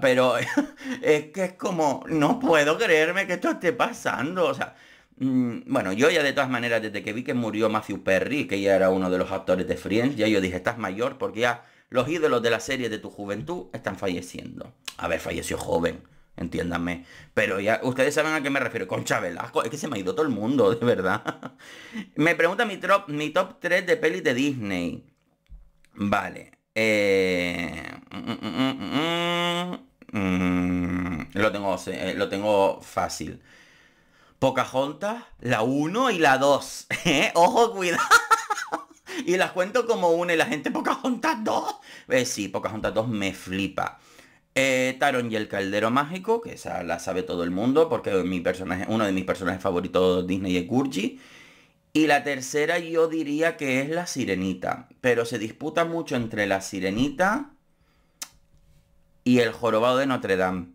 Pero es que es como, no puedo creerme que esto esté pasando, o sea... Mm, bueno, yo ya de todas maneras, desde que vi que murió Matthew Perry, que ya era uno de los actores de Friends, ya yo dije, estás mayor porque ya los ídolos de la serie de tu juventud están falleciendo. A ver, falleció joven, entiéndanme. Pero ya, ustedes saben a qué me refiero. con Velasco, es que se me ha ido todo el mundo, de verdad. me pregunta mi top, mi top 3 de pelis de Disney. Vale. Eh, mm, mm, mm, lo, tengo, eh, lo tengo fácil. Pocahontas, la 1 y la 2. ¿eh? Ojo, cuidado. y las cuento como una y la gente Pocahontas 2. sí, Pocahontas 2 me flipa. Taron y el Caldero Mágico, que esa la sabe todo el mundo, porque mi personaje, uno de mis personajes favoritos de Disney es Gurgi. Y la tercera yo diría que es La Sirenita, pero se disputa mucho entre La Sirenita y El Jorobado de Notre Dame.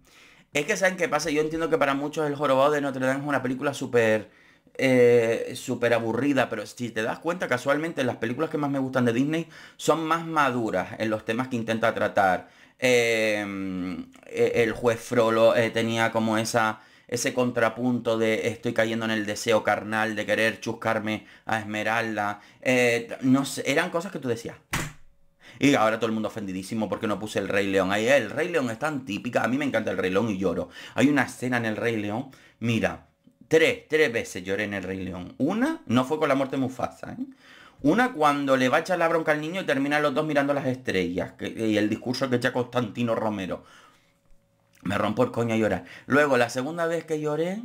Es que saben qué pasa, yo entiendo que para muchos El Jorobado de Notre Dame es una película súper eh, aburrida, pero si te das cuenta, casualmente las películas que más me gustan de Disney son más maduras en los temas que intenta tratar. Em, e, el juez Frollo eh, tenía como esa ese contrapunto de estoy cayendo en el deseo carnal de querer chuscarme a Esmeralda. Eh, no sé, eran cosas que tú decías. Y ahora todo el mundo ofendidísimo porque no puse el Rey León. Ahí el Rey León es tan típica. A mí me encanta el Rey León y lloro. Hay una escena en el Rey León. Mira, tres, tres veces lloré en el Rey León. Una no fue con la muerte de Mufasa. ¿eh? Una cuando le va a echar la bronca al niño y terminan los dos mirando las estrellas. y el discurso que echa Constantino Romero. Me rompo el coño a llorar. Luego, la segunda vez que lloré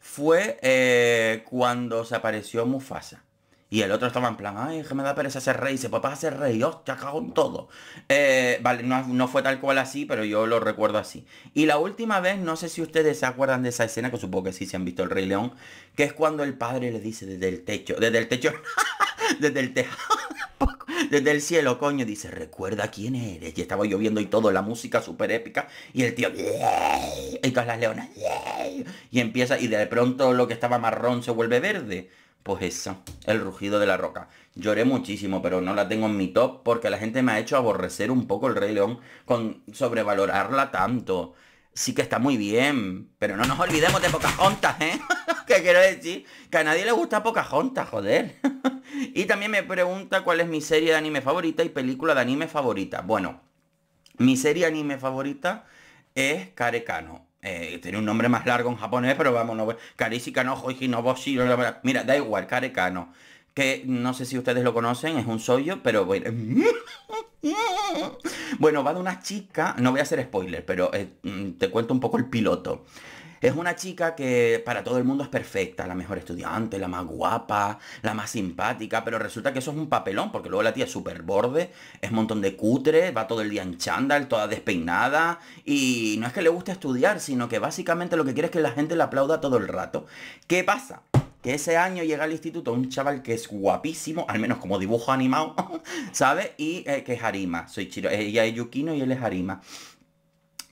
fue eh, cuando se apareció Mufasa. Y el otro estaba en plan, ay, que me da pereza ser rey. Se papá ser rey, hostia, cago todo. Eh, vale, no, fue tal cual así, pero yo lo recuerdo así. Y la última vez, no sé si ustedes se acuerdan de esa escena, que supongo que sí se si han visto el Rey León, que es cuando el padre le dice desde el techo, desde el techo, desde el techo. Desde el cielo, coño, dice, recuerda quién eres. Y estaba lloviendo y todo, la música súper épica. Y el tío, y todas las leonas, y empieza, y de pronto lo que estaba marrón se vuelve verde. Pues eso, el rugido de la roca. Lloré muchísimo, pero no la tengo en mi top porque la gente me ha hecho aborrecer un poco el Rey León con sobrevalorarla tanto sí que está muy bien, pero no nos olvidemos de Pocahontas, ¿eh? que quiero decir que a nadie le gusta Pocahontas, joder. y también me pregunta cuál es mi serie de anime favorita y película de anime favorita. Bueno, mi serie de anime favorita es Karekano. Eh, tiene un nombre más largo en japonés, pero vamos, no... hoy no no Mira, da igual, Karekano que no sé si ustedes lo conocen, es un sollo, pero bueno... bueno, va de una chica, no voy a hacer spoiler, pero eh, mm, te cuento un poco el piloto. Es una chica que para todo el mundo es perfecta, la mejor estudiante, la más guapa, la más simpática, pero resulta que eso es un papelón, porque luego la tía es súper borde, es un montón de cutre, va todo el día en chándal, toda despeinada, y no es que le guste estudiar, sino que básicamente lo que quiere es que la gente le aplauda todo el rato. ¿Qué pasa? ese año llega al instituto un chaval que es guapísimo, al menos como dibujo animado, ¿sabes? Y eh, que es Harima. Soy Chiro. Ella es Yukino y él es Harima.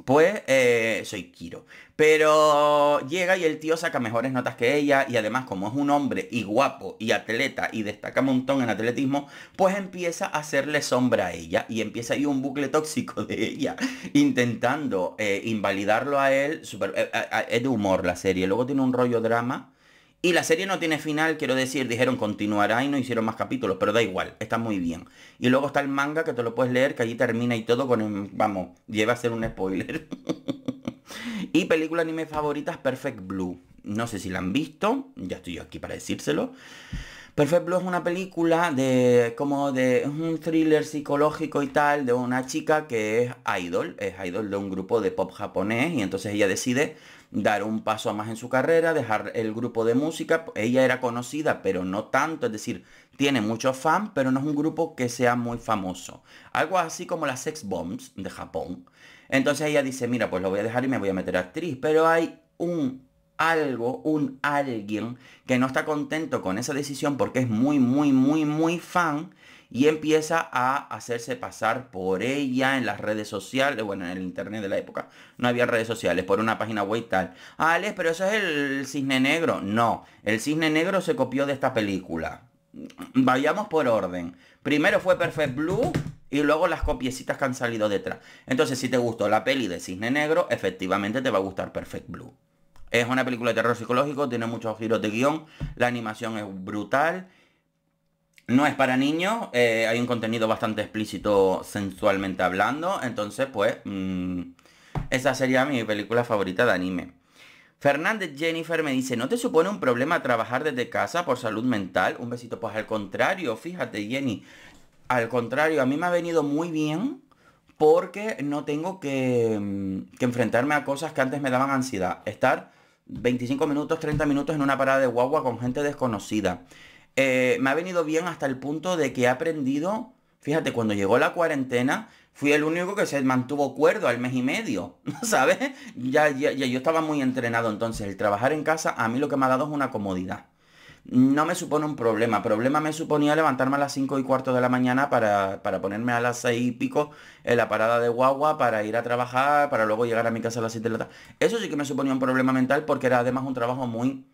Pues eh, soy Kiro. Pero llega y el tío saca mejores notas que ella y además como es un hombre y guapo y atleta y destaca un montón en atletismo, pues empieza a hacerle sombra a ella y empieza ahí un bucle tóxico de ella intentando eh, invalidarlo a él. es de humor la serie, luego tiene un rollo drama y la serie no tiene final, quiero decir, dijeron continuará y no hicieron más capítulos, pero da igual, está muy bien. Y luego está el manga que te lo puedes leer, que allí termina y todo con, vamos, lleva a ser un spoiler. y película anime favorita es Perfect Blue. No sé si la han visto, ya estoy aquí para decírselo. Perfect Blue es una película de como de un thriller psicológico y tal de una chica que es idol, es idol de un grupo de pop japonés y entonces ella decide dar un paso más en su carrera, dejar el grupo de música. Ella era conocida, pero no tanto, es decir, tiene mucho fan, pero no es un grupo que sea muy famoso. Algo así como las Sex Bombs de Japón. Entonces ella dice, mira, pues lo voy a dejar y me voy a meter a actriz, pero hay un algo, un alguien que no está contento con esa decisión porque es muy, muy, muy, muy fan y empieza a hacerse pasar por ella en las redes sociales, bueno, en el internet de la época, no había redes sociales, por una página web tal. Ah, Alex, pero eso es el cisne negro. No, el cisne negro se copió de esta película. Vayamos por orden. Primero fue Perfect Blue, y luego las copiecitas que han salido detrás. Entonces, si te gustó la peli de Cisne Negro, efectivamente te va a gustar Perfect Blue. Es una película de terror psicológico, tiene muchos giros de guión, la animación es brutal no es para niños, eh, hay un contenido bastante explícito sensualmente hablando, entonces pues mm, esa sería mi película favorita de anime. Fernández Jennifer me dice, ¿no te supone un problema trabajar desde casa por salud mental? Un besito, pues al contrario, fíjate Jenny, al contrario, a mí me ha venido muy bien porque no tengo que, mm, que enfrentarme a cosas que antes me daban ansiedad. Estar 25 minutos, 30 minutos en una parada de guagua con gente desconocida. Eh, me ha venido bien hasta el punto de que he aprendido, fíjate, cuando llegó la cuarentena, fui el único que se mantuvo cuerdo al mes y medio, ¿sabes? Ya, ya, yo estaba muy entrenado, entonces el trabajar en casa a mí lo que me ha dado es una comodidad. No me supone un problema, problema me suponía levantarme a las 5 y cuarto de la mañana para, para ponerme a las 6 y pico en la parada de guagua, para ir a trabajar, para luego llegar a mi casa a las 7 de la tarde. Eso sí que me suponía un problema mental porque era además un trabajo muy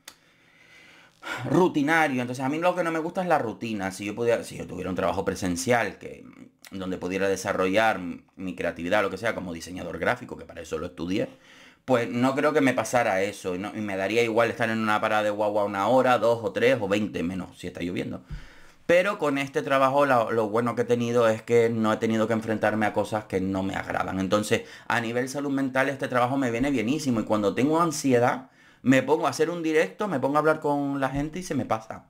rutinario. Entonces a mí lo que no me gusta es la rutina. Si yo pudiera, si yo tuviera un trabajo presencial que donde pudiera desarrollar mi creatividad, lo que sea, como diseñador gráfico, que para eso lo estudié, pues no creo que me pasara eso. Y, me daría igual estar en una parada de guagua una hora, dos o tres o veinte menos si está lloviendo. Pero con este trabajo lo, lo, bueno que he tenido es que no he tenido que enfrentarme a cosas que no me agradan. Entonces, a nivel salud mental, este trabajo me viene bienísimo. Y cuando tengo ansiedad, me pongo a hacer un directo, me pongo a hablar con la gente y se me pasa.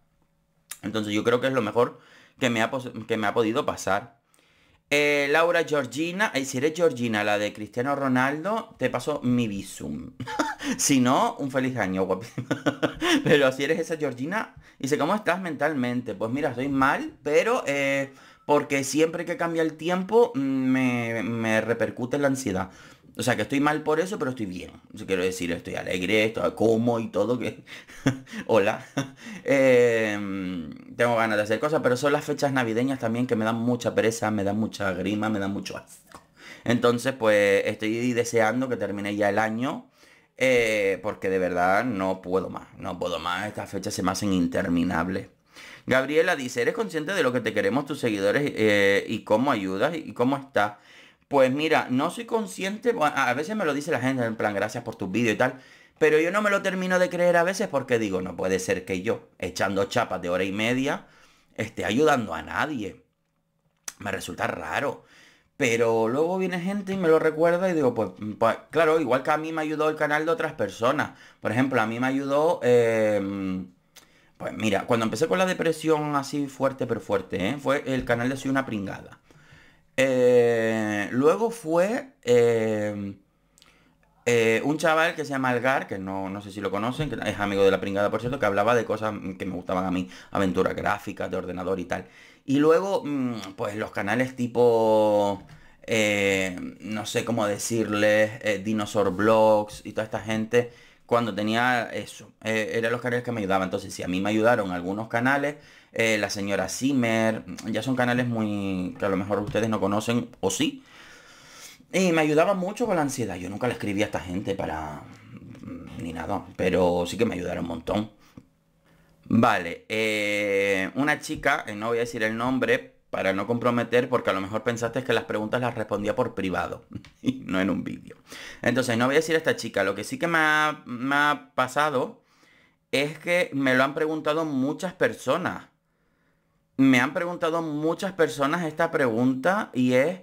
Entonces yo creo que es lo mejor que me ha, que me ha podido pasar. Eh, Laura Georgina, si eres Georgina, la de Cristiano Ronaldo, te paso mi visum. si no, un feliz año, pero si eres esa Georgina, dice, ¿cómo estás mentalmente? Pues mira, estoy mal, pero eh, porque siempre que cambia el tiempo mm, me repercute la ansiedad. O sea, que estoy mal por eso, pero estoy bien. Quiero decir, estoy alegre, estoy como y todo. que Hola. Em, tengo ganas de hacer cosas, pero son las fechas navideñas también que me dan mucha pereza, me dan mucha grima, me dan mucho asco. Entonces, pues estoy deseando que termine ya el año. Eh, porque de verdad no puedo más, no puedo más, estas fechas se me hacen interminables. Gabriela dice, ¿eres consciente de lo que te queremos tus seguidores eh, y cómo ayudas y cómo estás? Pues mira, no soy consciente, a veces me lo dice la gente en plan, gracias por tus vídeos y tal, pero yo no me lo termino de creer a veces porque digo, no puede ser que yo, echando chapas de hora y media, esté ayudando a nadie. Me resulta raro. Pero luego viene gente y me lo recuerda y digo, pues, mm, pues claro, igual que a mí me ayudó el canal de otras personas. Por ejemplo, a mí me ayudó... Em, pues mira, cuando empecé con la depresión así fuerte pero fuerte, ¿eh? fue el canal de Soy una pringada. Eh, luego fue eh, eh, un chaval que se llama Algar, que no, no, sé si lo conocen, que es amigo de la pringada, por cierto, que hablaba de cosas que me gustaban a mí, aventuras gráficas, de ordenador y tal. Y luego, mm, pues los canales tipo... no sé cómo decirles, Dinosaur Blogs y toda esta gente, cuando tenía eso, eran los canales que me ayudaban. Entonces, si a mí me ayudaron algunos canales, eh, la señora Zimmer, mm, ya son canales muy que a lo mejor ustedes no conocen o sí. Y me ayudaba mucho con la ansiedad. Yo nunca la escribí a esta gente para... Mm, ni nada, pero sí que me ayudaron un montón. Vale, eh, una chica, eh, no voy a decir el nombre para no comprometer, porque a lo mejor pensaste que las preguntas las respondía por privado, y no en un vídeo. Entonces, no voy a decir a esta chica, lo que sí que me ha pasado es que me lo han preguntado muchas personas me han preguntado muchas personas esta pregunta y es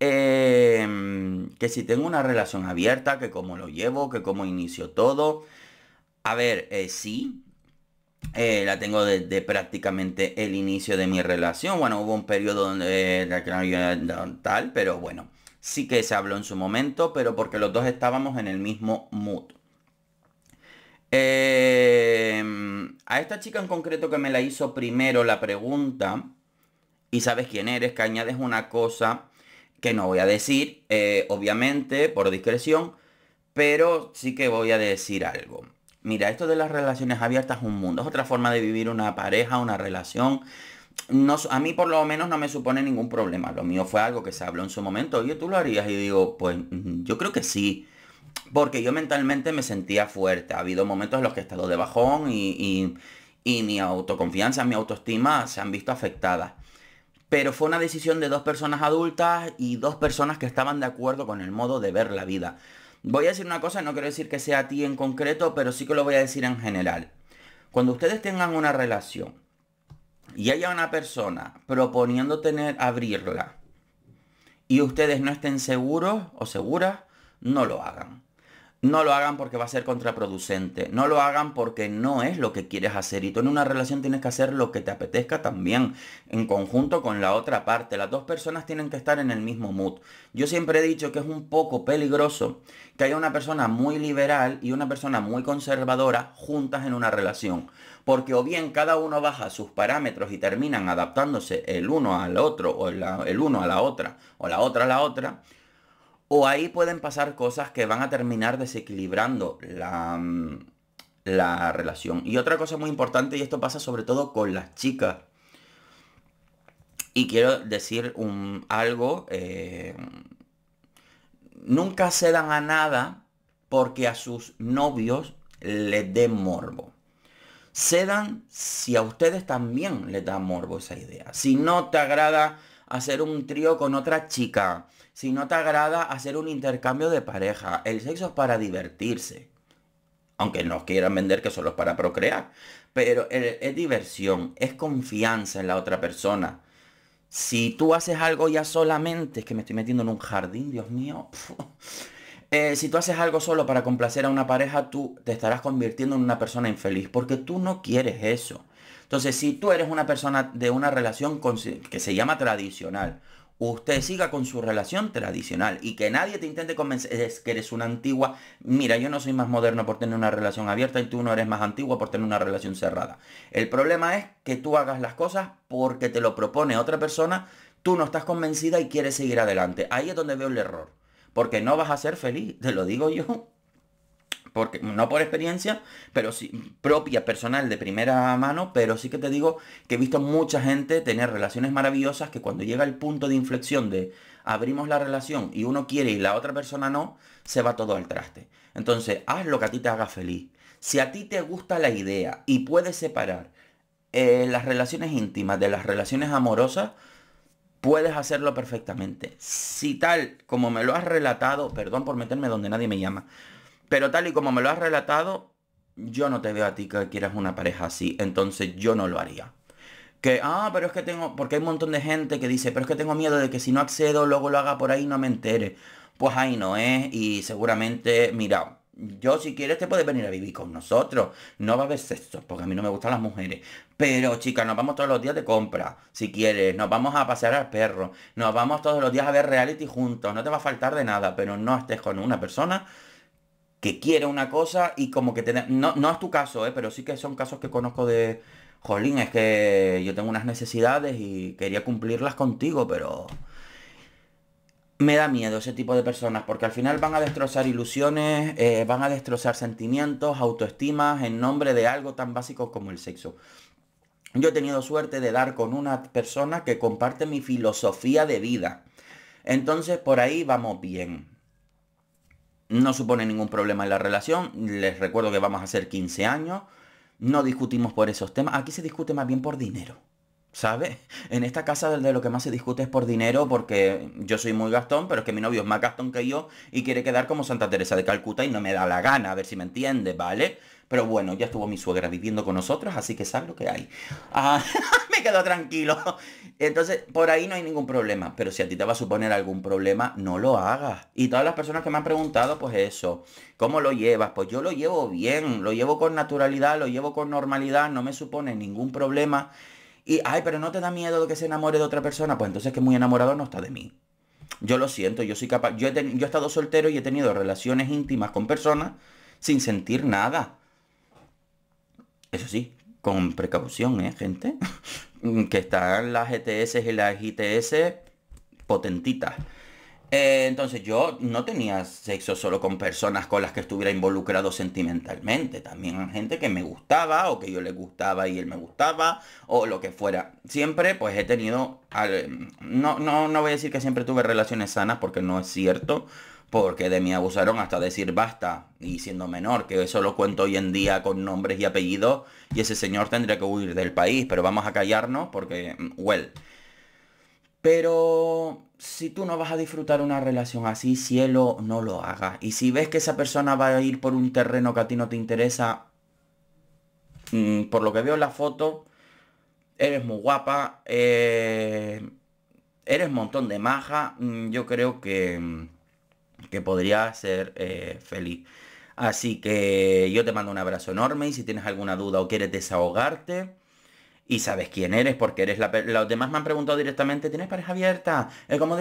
em, que si tengo una relación abierta, que cómo lo llevo, que cómo inicio todo. A ver, eh, sí, eh, la tengo desde prácticamente el inicio de mi relación. Bueno, hubo un periodo donde eh, la tal, pero bueno, sí que se habló en su momento, pero porque los dos estábamos en el mismo mood. Em, a esta chica en concreto que me la hizo primero la pregunta, y sabes quién eres, que añades una cosa que no voy a decir, eh, obviamente, por discreción, pero sí que voy a decir algo. Mira, esto de las relaciones abiertas es un mundo, es otra forma de vivir una pareja, una relación. No, a mí por lo menos no me supone ningún problema. Lo mío fue algo que se habló en su momento. Oye, tú lo harías y digo, pues mm, yo creo que sí porque yo mentalmente me sentía fuerte. Ha habido momentos en los que he estado de bajón y, mi autoconfianza, mi autoestima se han visto afectadas. Pero fue una decisión de dos personas adultas y dos personas que estaban de acuerdo con el modo de ver la vida. Voy a decir una cosa, no quiero decir que sea a ti en concreto, pero sí que lo voy a decir en general. Cuando ustedes tengan una relación y haya una persona proponiendo tener abrirla y ustedes no estén seguros o seguras, no lo hagan. No lo hagan porque va a ser contraproducente. No lo hagan porque no es lo que quieres hacer. Y tú en una relación tienes que hacer lo que te apetezca también, en conjunto con la otra parte. Las dos personas tienen que estar en el mismo mood. Yo siempre he dicho que es un poco peligroso que haya una persona muy liberal y una persona muy conservadora juntas en una relación. Porque o bien cada uno baja sus parámetros y terminan adaptándose el uno al otro o el uno a la otra o la otra a la otra o ahí pueden pasar cosas que van a terminar desequilibrando la, mm, la relación. Y otra cosa muy importante, y esto pasa sobre todo con las chicas. Y quiero decir un, algo, eh, nunca cedan a nada porque a sus novios les dé morbo. Cedan si a ustedes también les da morbo esa idea. Si no te agrada hacer un trío con otra chica, si no te agrada hacer un intercambio de pareja. El sexo es para divertirse. Aunque no quieran vender que solo es para procrear. Pero es, diversión, es confianza en la otra persona. Si tú haces algo ya solamente, es que me estoy metiendo en un jardín, Dios mío. Eh, si tú haces algo solo para complacer a una pareja, tú te estarás convirtiendo en una persona infeliz, porque tú no quieres eso. Entonces, si tú eres una persona de una relación que se llama tradicional, usted siga con su relación tradicional y que nadie te intente convencer que eres una antigua. Mira, yo no soy más moderno por tener una relación abierta y tú no eres más antigua por tener una relación cerrada. El problema es que tú hagas las cosas porque te lo propone otra persona, tú no estás convencida y quieres seguir adelante. Ahí es donde veo el error. Porque no vas a ser feliz, te lo digo yo no por experiencia, pero sí, propia, personal, de primera mano, pero sí que te digo que he visto mucha gente tener relaciones maravillosas que cuando llega el punto de inflexión de abrimos la relación y uno quiere y la otra persona no, se va todo al traste. Entonces, haz lo que a ti te haga feliz. Si a ti te gusta la idea y puedes separar eh, las relaciones íntimas de las relaciones amorosas, puedes hacerlo perfectamente. Si tal como me lo has relatado, perdón por meterme donde nadie me llama, pero tal y como me lo has relatado, yo no te veo a ti que quieras una pareja así, entonces yo no lo haría. Que, ah, pero es que tengo, porque hay un montón de gente que dice, pero es que tengo miedo de que si no accedo, luego lo haga por ahí y no me entere. Pues ahí no es, y seguramente, mira, yo si quieres te puedes venir a vivir con nosotros. No va a haber sexo, porque a mí no me gustan las mujeres. Pero chicas, nos vamos todos los días de compra, si quieres. Nos vamos a pasear al perro. Nos vamos todos los días a ver reality juntos. No te va a faltar de nada, pero no estés con una persona que quiere una cosa y como que no, no es tu caso, eh, pero sí que son casos que conozco de, jolín, es que yo tengo unas necesidades y quería cumplirlas contigo, pero me da miedo ese tipo de personas, porque al final van a destrozar ilusiones, eh, van a destrozar sentimientos, autoestimas, en nombre de algo tan básico como el sexo. Yo he tenido suerte de dar con una persona que comparte mi filosofía de vida. Entonces por ahí vamos bien no supone ningún problema en la relación. Les recuerdo que vamos a hacer 15 años. No discutimos por esos temas. Aquí se discute más bien por dinero. ¿Sabes? En esta casa de lo que más se discute es por dinero porque yo soy muy gastón, pero es que mi novio es más gastón que yo y quiere quedar como Santa Teresa de Calcuta y no me da la gana, a ver si me entiende, ¿vale? Pero bueno, ya estuvo mi suegra viviendo con nosotros, así que sabes lo que hay. Ah, me quedo tranquilo. Entonces, por ahí no hay ningún problema. Pero si a ti te va a suponer algún problema, no lo hagas. Y todas las personas que me han preguntado, pues eso, ¿cómo lo llevas? Pues yo lo llevo bien, lo llevo con naturalidad, lo llevo con normalidad, no me supone ningún problema. Y, ay, pero no te da miedo que se enamore de otra persona, pues entonces que muy enamorado no está de mí. Yo lo siento, yo soy capaz. yo he, estado soltero y he tenido relaciones íntimas con personas sin sentir nada. Eso sí, con precaución, ¿eh, gente? que están las GTS e y las ITS potentitas. Eh, entonces yo no tenía sexo solo con personas con las que estuviera involucrado sentimentalmente, también gente que me gustaba o que yo le gustaba y él me gustaba o lo que fuera. Siempre pues he tenido, no, no, no voy a decir que siempre tuve relaciones sanas porque no es cierto, porque de mí abusaron hasta decir basta, y siendo menor, que eso lo cuento hoy en día con nombres y apellidos, y ese señor tendría que huir del país, pero vamos a callarnos porque, mm, well. Pero si tú no vas a disfrutar una relación así, cielo, no lo hagas. Y si ves que esa persona va a ir por un terreno que a ti no te interesa, mm, por lo que veo en la foto, eres muy guapa, eh, eres eres montón de maja, mm, yo creo que, mm, que podría ser eh, feliz. Así que yo te mando un abrazo enorme y si tienes alguna duda o quieres desahogarte, y sabes quién eres porque eres la... Los demás me han preguntado directamente, ¿tienes pareja abierta? Eh, ¿Cómo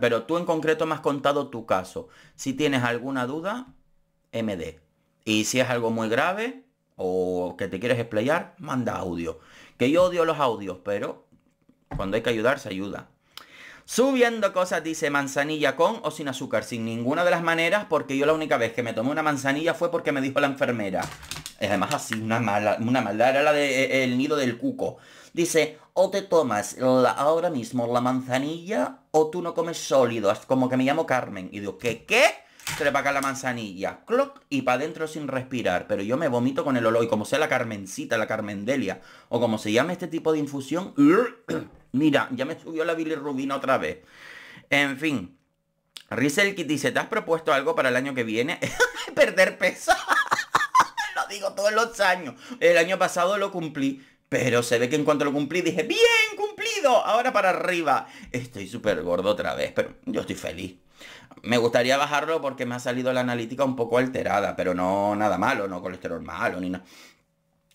Pero tú en concreto me has contado tu caso. Si tienes alguna duda, MD. Y si es algo muy grave o que te quieres explayar, manda audio. Que yo odio los audios, pero cuando hay que ayudar, se ayuda. Subiendo cosas, dice manzanilla con o sin azúcar, sin ninguna de las maneras, porque yo la única vez que me tomé una manzanilla fue porque me dijo la enfermera. Es además así, una mala, una maldad era la de eh, nido del cuco. Dice, o te tomas ahora mismo la manzanilla o tú no comes sólido. como que me llamo Carmen. Y digo, ¿qué? ¿Qué? se va acá la manzanilla, ¡Clock! y para adentro sin respirar. Pero yo me vomito con el olor. Y como sea la Carmencita, la Carmendelia, o como se llame este tipo de infusión, mira, ya me subió la bilirrubina otra vez. En fin. Rizel dice, ¿te has propuesto algo para el año que viene? Perder peso digo todos los años. El año pasado lo cumplí. Pero se ve que en cuanto lo cumplí dije, bien cumplido, ahora para arriba. Estoy súper gordo otra vez, pero yo estoy feliz. Me gustaría bajarlo porque me ha salido la analítica un poco alterada, pero no nada malo, no colesterol malo, ni nada.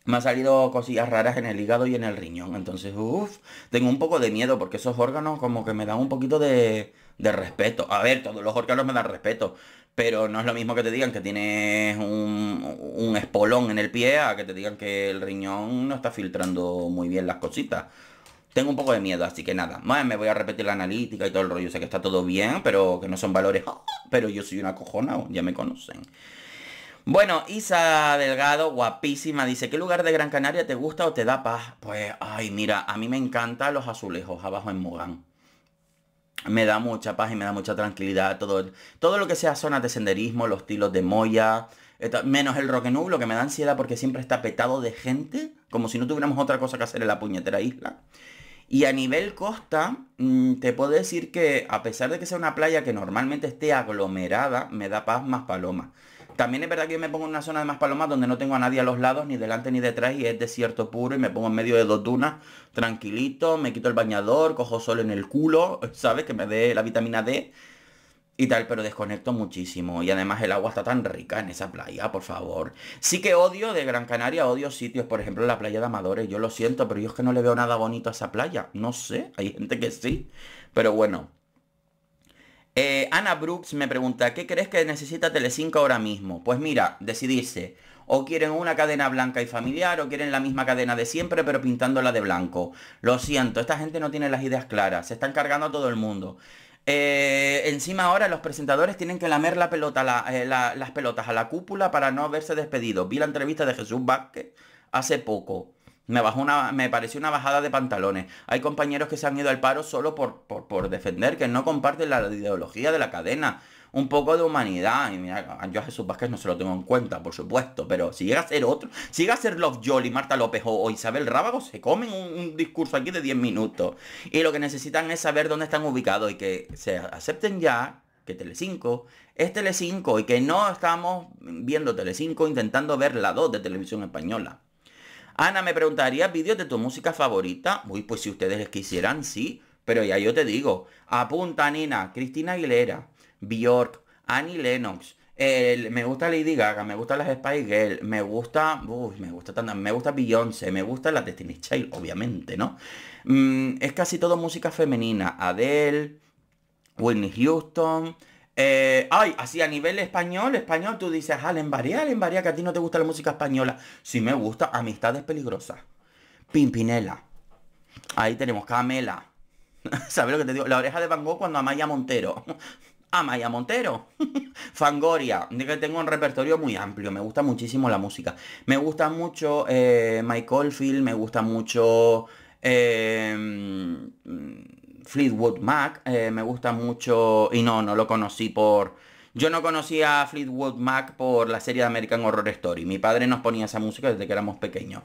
Me ha salido cosillas raras en el hígado y en el riñón, entonces, uff, tengo un poco de miedo porque esos órganos como que me dan un poquito de, de respeto. A ver, todos los órganos me dan respeto, pero no es lo mismo que te digan que tienes un, espolón en el pie a que te digan que el riñón no está filtrando muy bien las cositas. Tengo un poco de miedo, así que nada, más me voy a repetir la analítica y todo el rollo. Sé que está todo bien, pero que no son valores, pero yo soy una cojona, ya me conocen. Bueno, Isa Delgado, guapísima, dice, ¿qué lugar de Gran Canaria te gusta o te da paz? Pues, ay, mira, a mí me encantan los azulejos abajo en Mogán me da mucha paz y me da mucha tranquilidad. Todo, todo lo que sea zonas de senderismo, los tilos de Moya, menos el roque Nublo, que me da ansiedad porque siempre está petado de gente, como si no tuviéramos otra cosa que hacer en la puñetera isla. Y a nivel costa, mm, te puedo decir que a pesar de que sea una playa que normalmente esté aglomerada, me da paz más paloma. También es verdad que yo me pongo en una zona de más palomas donde no tengo a nadie a los lados, ni delante ni detrás, y es desierto puro, y me pongo en medio de dos dunas, tranquilito, me quito el bañador, cojo sol en el culo, ¿sabes? Que me dé la vitamina D y tal, pero desconecto muchísimo. Y además el agua está tan rica en esa playa, por favor. Sí que odio de Gran Canaria, odio sitios, por ejemplo la playa de Amadores, yo lo siento, pero yo es que no le veo nada bonito a esa playa. No sé, hay gente que sí, pero bueno. Eh, Ana Brooks me pregunta, ¿qué crees que necesita Telecinco ahora mismo? Pues mira, decidirse. O quieren una cadena blanca y familiar, o quieren la misma cadena de siempre, pero pintándola de blanco. Lo siento, esta gente no tiene las ideas claras. Se están cargando a todo el mundo. Eh, encima ahora los presentadores tienen que lamer la pelota, eh, las pelotas a la cúpula para no haberse despedido. Vi la entrevista de Jesús Vázquez hace poco. Me, una, me pareció una bajada de pantalones. Hay compañeros que se han ido al paro solo por, defender, que no comparten la ideología de la cadena. Un poco de humanidad. yo a Jesús Vázquez no se lo tengo en cuenta, por supuesto. Pero si llega a ser otro, si llega a ser Love Jolly, Marta López o, Isabel Rábago, se comen un, discurso aquí de 10 minutos. Y lo que necesitan es saber dónde están ubicados y que se acepten ya que Telecinco es Telecinco y que no estamos viendo Telecinco intentando ver la 2 de televisión española. Ana, me preguntaría vídeos de tu música favorita. Uy, pues si ustedes les quisieran, sí. Pero ya yo te digo. Apunta, Nina. Cristina Aguilera. Bjork. Annie Lennox. me gusta Lady Gaga, me gusta las Spice Girls, me gusta. Uy, me gusta tanta. Me gusta Beyoncé, me gusta la Destiny's Child, obviamente, ¿no? Mm, es casi todo música femenina. Adele, Whitney Houston. Eh, ay, así a nivel español, español, tú dices, alen en en varía, que a ti no te gusta la música española. Sí me gusta, amistades peligrosas. Pimpinela. Ahí tenemos Camela. ¿Sabes lo que te digo? La oreja de Van Gogh cuando Amaya Montero. Amaya Montero. Fangoria. De que tengo un repertorio muy amplio. Me gusta muchísimo la música. Me gusta mucho eh, Michael Me gusta mucho... Eh, Fleetwood Mac, eh, me gusta mucho, y no, no lo conocí por... Yo no conocía a Fleetwood Mac por la serie de American Horror Story. Mi padre nos ponía esa música desde que éramos pequeños.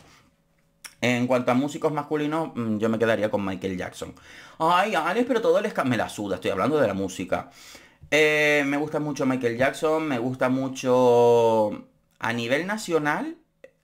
En cuanto a músicos masculinos, mm, yo me quedaría con Michael Jackson. Ay, Alex, pero todo el me la suda, estoy hablando de la música. Eh, me gusta mucho Michael Jackson, me gusta mucho a nivel nacional.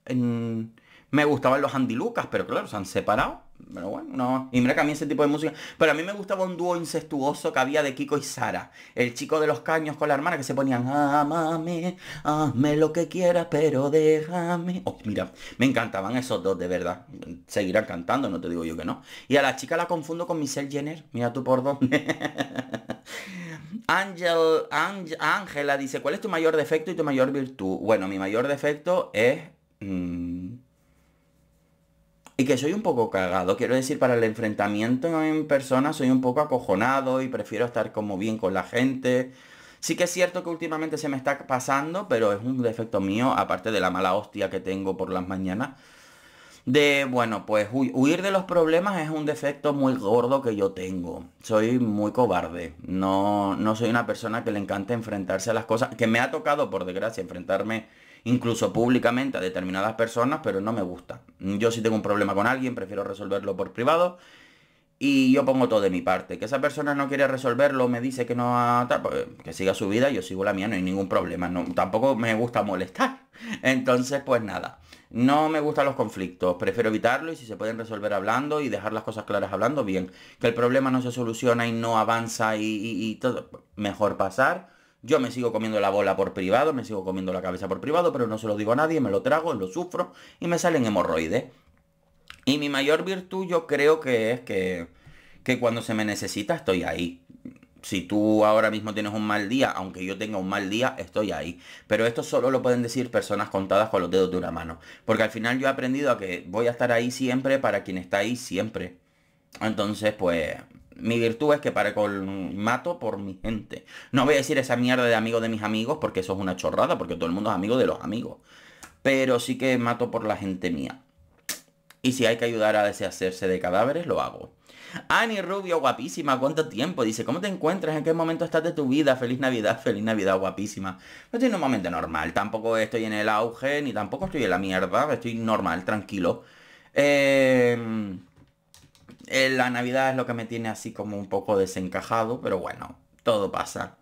me gustaban los Andy Lucas, pero claro, se han separado pero bueno, no. Y mira que a mí ese tipo de música. Pero a mí me gustaba un dúo incestuoso que había de Kiko y Sara. El chico de los caños con la hermana que se ponían, amame, hazme lo que quieras, pero déjame. Oh, mira, me encantaban esos dos, de verdad. Seguirán cantando, no te digo yo que no. Y a la chica la confundo con Michelle Jenner. Mira tú por dónde. Ángel, Ángela dice, ¿cuál es tu mayor defecto y tu mayor virtud? Bueno, mi mayor defecto es... Mmm, y que soy un poco cagado. Quiero decir, para el enfrentamiento en persona soy un poco acojonado y prefiero estar como bien con la gente. Sí que es cierto que últimamente se me está pasando, pero es un defecto mío, aparte de la mala hostia que tengo por las mañanas. De, bueno, pues huir de los problemas es un defecto muy gordo que yo tengo. Soy muy cobarde. No, no soy una persona que le encante enfrentarse a las cosas. Que me ha tocado, por desgracia, enfrentarme incluso públicamente a determinadas personas, pero no me gusta. Yo si tengo un problema con alguien, prefiero resolverlo por privado y yo pongo todo de mi parte. Que esa persona no quiere resolverlo, me dice que no pues, que siga su vida, yo sigo la mía, no hay ningún problema. No, tampoco me gusta molestar. Entonces, pues nada. No me gustan los conflictos, prefiero evitarlo y si se pueden resolver hablando y dejar las cosas claras hablando, bien. Que el problema no se soluciona y no avanza y, y todo, mejor pasar yo me sigo comiendo la bola por privado, me sigo comiendo la cabeza por privado, pero no se lo digo a nadie, me lo trago, lo sufro y me salen hemorroides. Y mi mayor virtud yo creo que es que, cuando se me necesita estoy ahí. Si tú ahora mismo tienes un mal día, aunque yo tenga un mal día, estoy ahí. Pero esto solo lo pueden decir personas contadas con los dedos de una mano. Porque al final yo he aprendido a que voy a estar ahí siempre para quien está ahí siempre. Entonces, pues, mi virtud es que para con mato por mi gente. No voy a decir esa mierda de amigo de mis amigos porque eso es una chorrada, porque todo el mundo es amigo de los amigos. Pero sí que mato por la gente mía. Y si hay que ayudar a deshacerse de cadáveres, lo hago. Ani Rubio, guapísima, ¿cuánto tiempo? Dice, ¿cómo te encuentras? ¿En qué momento estás de tu vida? Feliz Navidad, feliz Navidad, guapísima. No estoy en un momento normal, tampoco estoy en el auge, ni tampoco estoy en la mierda, estoy normal, tranquilo. Eh... Eh, la Navidad es lo que me tiene así como un poco desencajado, pero bueno, todo pasa.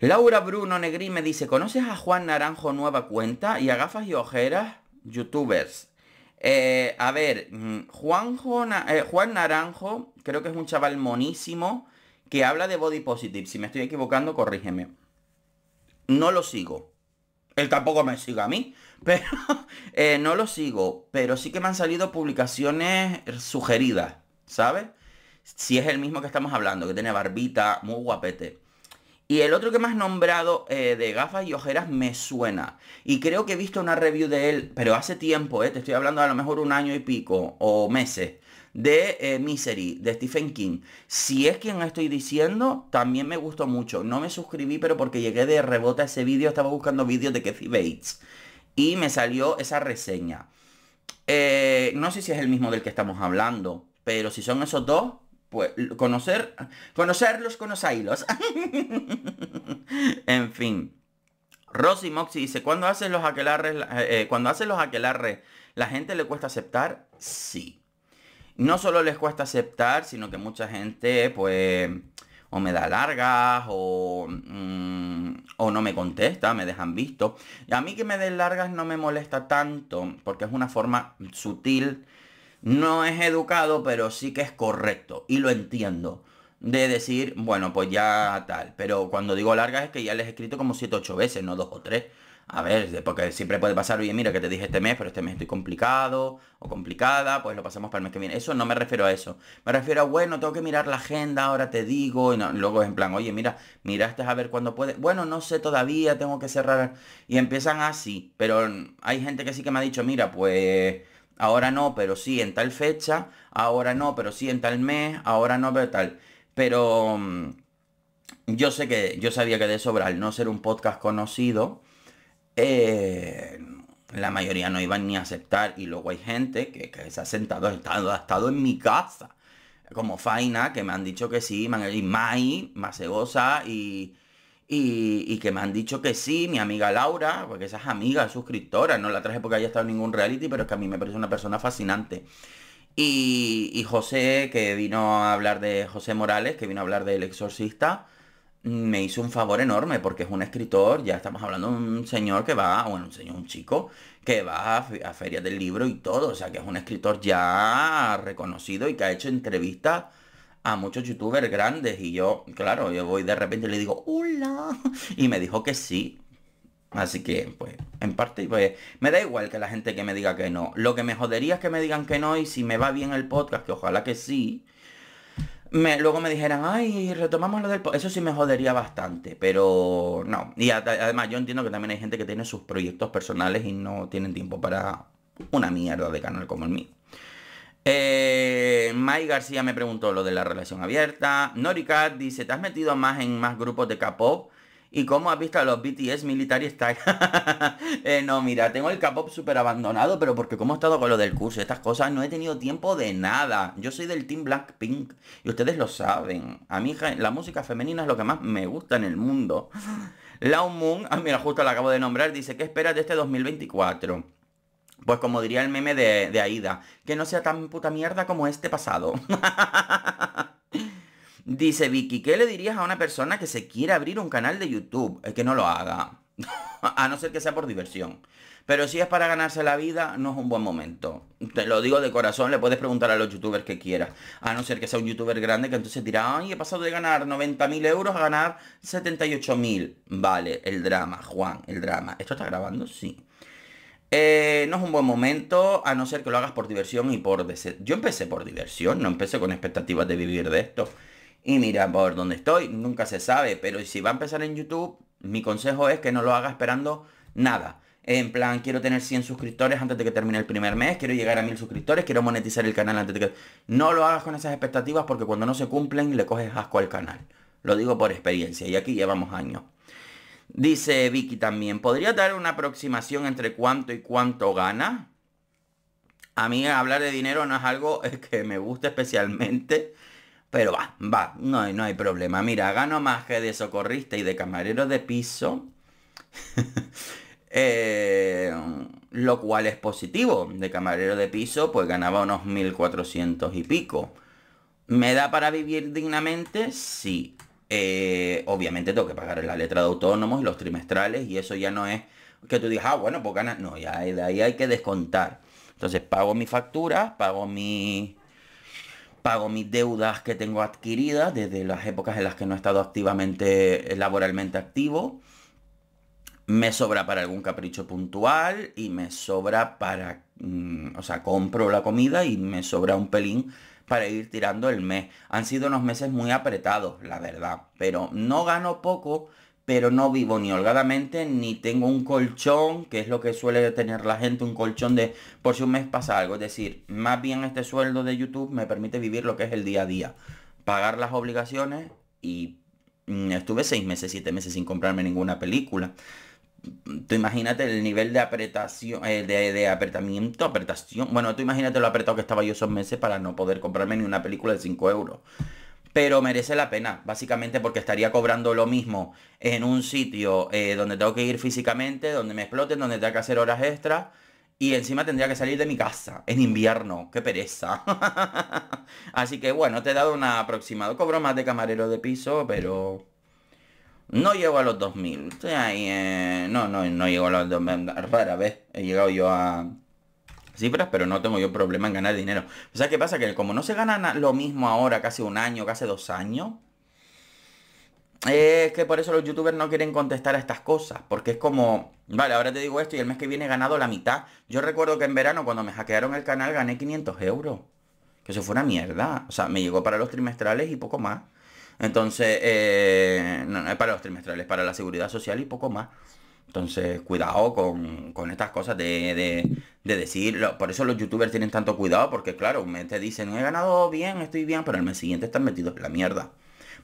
Laura Bruno Negrí me dice, ¿conoces a Juan Naranjo Nueva Cuenta y a gafas y ojeras? Youtubers. Eh, a ver, mm, eh, Juan Naranjo creo que es un chaval monísimo que habla de body positive. Si me estoy equivocando, corrígeme. No lo sigo. Él tampoco me sigue a mí, pero no lo sigo. Pero sí que me han salido publicaciones sugeridas. ¿sabes? Si es el mismo que estamos hablando, que tiene barbita, muy guapete. Y el otro que más nombrado eh, de gafas y ojeras me suena. Y creo que he visto una review de él, pero hace tiempo, eh, te estoy hablando a lo mejor un año y pico o meses, de eh, Misery, de Stephen King. Si es quien estoy diciendo, también me gustó mucho. No me suscribí, pero porque llegué de rebota a ese vídeo, estaba buscando vídeos de Kathy Bates. Y me salió esa reseña. Eh, no sé si es el mismo del que estamos hablando. Pero si son esos dos, pues conocer, conocerlos, conocerlos en fin. Rosy Moxie dice, cuando hacen los aquelarres, eh, eh, cuando los ¿la gente le cuesta aceptar? Sí. No solo les cuesta aceptar, sino que mucha gente, pues, o me da largas, o, mm, no me contesta, me dejan visto. a mí que me den largas no me molesta tanto, porque es una forma sutil no es educado, pero sí que es correcto. Y lo entiendo. De decir, bueno, pues ya tal. Pero cuando digo largas es que ya les he escrito como 7 ocho veces, no dos o tres. A ver, porque siempre puede pasar, oye, mira que te dije este mes, pero este mes estoy complicado o complicada, pues lo pasamos para el mes que viene. Eso no me refiero a eso. Me refiero a, bueno, tengo que mirar la agenda, ahora te digo. Y luego es en plan, oye, mira, miraste a ver cuándo puede. Bueno, no sé todavía, tengo que cerrar. Y empiezan así. Pero hay gente que sí que me ha dicho, mira, pues ahora no, pero sí en tal fecha, ahora no, pero sí en tal mes, ahora no, pero tal. Pero mm, yo sé que, yo sabía que de sobra, al no ser un podcast conocido, eh, la mayoría no iban ni a aceptar. Y luego hay gente que, se ha sentado, ha estado, estado en mi casa. Como Faina, que me han dicho que sí, y Mai, Macegosa y y, que me han dicho que sí, mi amiga Laura, porque esa es amiga, suscriptora, no la traje porque haya estado en ningún reality, pero es que a mí me parece una persona fascinante. Y, José, que vino a hablar de José Morales, que vino a hablar del exorcista, me hizo un favor enorme porque es un escritor, ya estamos hablando de un señor que va, bueno, un señor, un chico, que va a, a ferias del libro y todo, o sea, que es un escritor ya reconocido y que ha hecho entrevistas a muchos youtubers grandes y yo, claro, yo voy de repente y le digo, hola, y me dijo que sí. Así que, pues, en parte, pues, me da igual que la gente que me diga que no. Lo que me jodería es que me digan que no y si me va bien el podcast, que ojalá que sí, luego me dijeran, ay, retomamos lo del... Eso sí me jodería bastante, pero no. Y además yo entiendo que también hay gente que tiene sus proyectos personales y no tienen tiempo para una mierda de canal como el mío. Eh, Mai García me preguntó lo de la relación abierta. norica dice, ¿te has metido más en más grupos de K-pop? ¿Y cómo has visto a los BTS Military Style? eh, no, mira, tengo el K-pop súper abandonado, pero porque como he estado con lo del curso estas cosas, no he tenido tiempo de nada. Yo soy del Team Blackpink y ustedes lo saben. A mí la música femenina es lo que más me gusta en el mundo. Lao Moon, ah, mira, justo la acabo de nombrar, dice, ¿qué esperas de este 2024? Pues como diría el meme de, Aida, que no sea tan puta mierda como este pasado. Dice Vicky, ¿qué le dirías a una persona que se quiere abrir un canal de YouTube? Es que no lo haga. a no ser que sea por diversión. Pero si es para ganarse la vida, no es un buen momento. Te lo digo de corazón, le puedes preguntar a los youtubers que quieras. A no ser que sea un youtuber grande que entonces dirá, ay, he pasado de ganar 90.000 euros a ganar 78.000. Vale, el drama, Juan, el drama. ¿Esto está grabando? Sí. Eh, no es un buen momento, a no ser que lo hagas por diversión y por deseo. Yo empecé por diversión, no empecé con expectativas de vivir de esto. Y mira, por donde estoy, nunca se sabe, pero si va a empezar en YouTube, mi consejo es que no lo haga esperando nada. En plan, quiero tener 100 suscriptores antes de que termine el primer mes, quiero llegar a 1000 suscriptores, quiero monetizar el canal antes de que... No lo hagas con esas expectativas porque cuando no se cumplen le coges asco al canal. Lo digo por experiencia y aquí llevamos años. Dice Vicky también, ¿podría dar una aproximación entre cuánto y cuánto gana? A mí hablar de dinero no es algo que me guste especialmente, pero va, va, no hay, no hay problema. Mira, gano más que de socorrista y de camarero de piso, eh, lo cual es positivo. De camarero de piso pues ganaba unos 1.400 y pico. ¿Me da para vivir dignamente? Sí. Eh, obviamente tengo que pagar la letra de autónomos y los trimestrales y eso ya no es que tú digas, ah, bueno, pues ganas. No, ya de ahí hay que descontar. Entonces pago mi factura, pago mi pago mis deudas que tengo adquiridas desde las épocas en las que no he estado activamente, eh, laboralmente activo. Me sobra para algún capricho puntual y me sobra para, mm, o sea, compro la comida y me sobra un pelín para ir tirando el mes. Han sido unos meses muy apretados, la verdad. Pero no gano poco, pero no vivo ni holgadamente, ni tengo un colchón, que es lo que suele tener la gente, un colchón de por si un mes pasa algo. Es decir, más bien este sueldo de YouTube me permite vivir lo que es el día a día. Pagar las obligaciones y mm, estuve seis meses, siete meses sin comprarme ninguna película tú imagínate el nivel de apretación, eh, de, de, apretamiento, apretación. Bueno, tú imagínate lo apretado que estaba yo esos meses para no poder comprarme ni una película de 5 euros. Pero merece la pena, básicamente porque estaría cobrando lo mismo en un sitio eh, donde tengo que ir físicamente, donde me exploten, donde tengo que hacer horas extras. Y encima tendría que salir de mi casa en invierno. ¡Qué pereza! Así que bueno, te he dado una aproximado. Cobro más de camarero de piso, pero no llego a los 2000. Eh, no, no, no llego a los 2000. Rara vez he llegado yo a cifras, pero no tengo yo problema en ganar dinero. O sea, ¿qué pasa? Que como no se gana lo mismo ahora, casi un año, casi dos años, es que por eso los youtubers no quieren contestar a estas cosas, porque es como, vale, ahora te digo esto y el mes que viene he ganado la mitad. Yo recuerdo que en verano cuando me hackearon el canal gané 500 euros, que eso fue una mierda. O sea, me llegó para los trimestrales y poco más. Entonces, eh, no, es para los trimestrales, para la seguridad social y poco más. Entonces, cuidado con, estas cosas de, de, decir. por eso los youtubers tienen tanto cuidado, porque claro, un mes te dicen, he ganado bien, estoy bien, pero el mes siguiente están metidos en la mierda.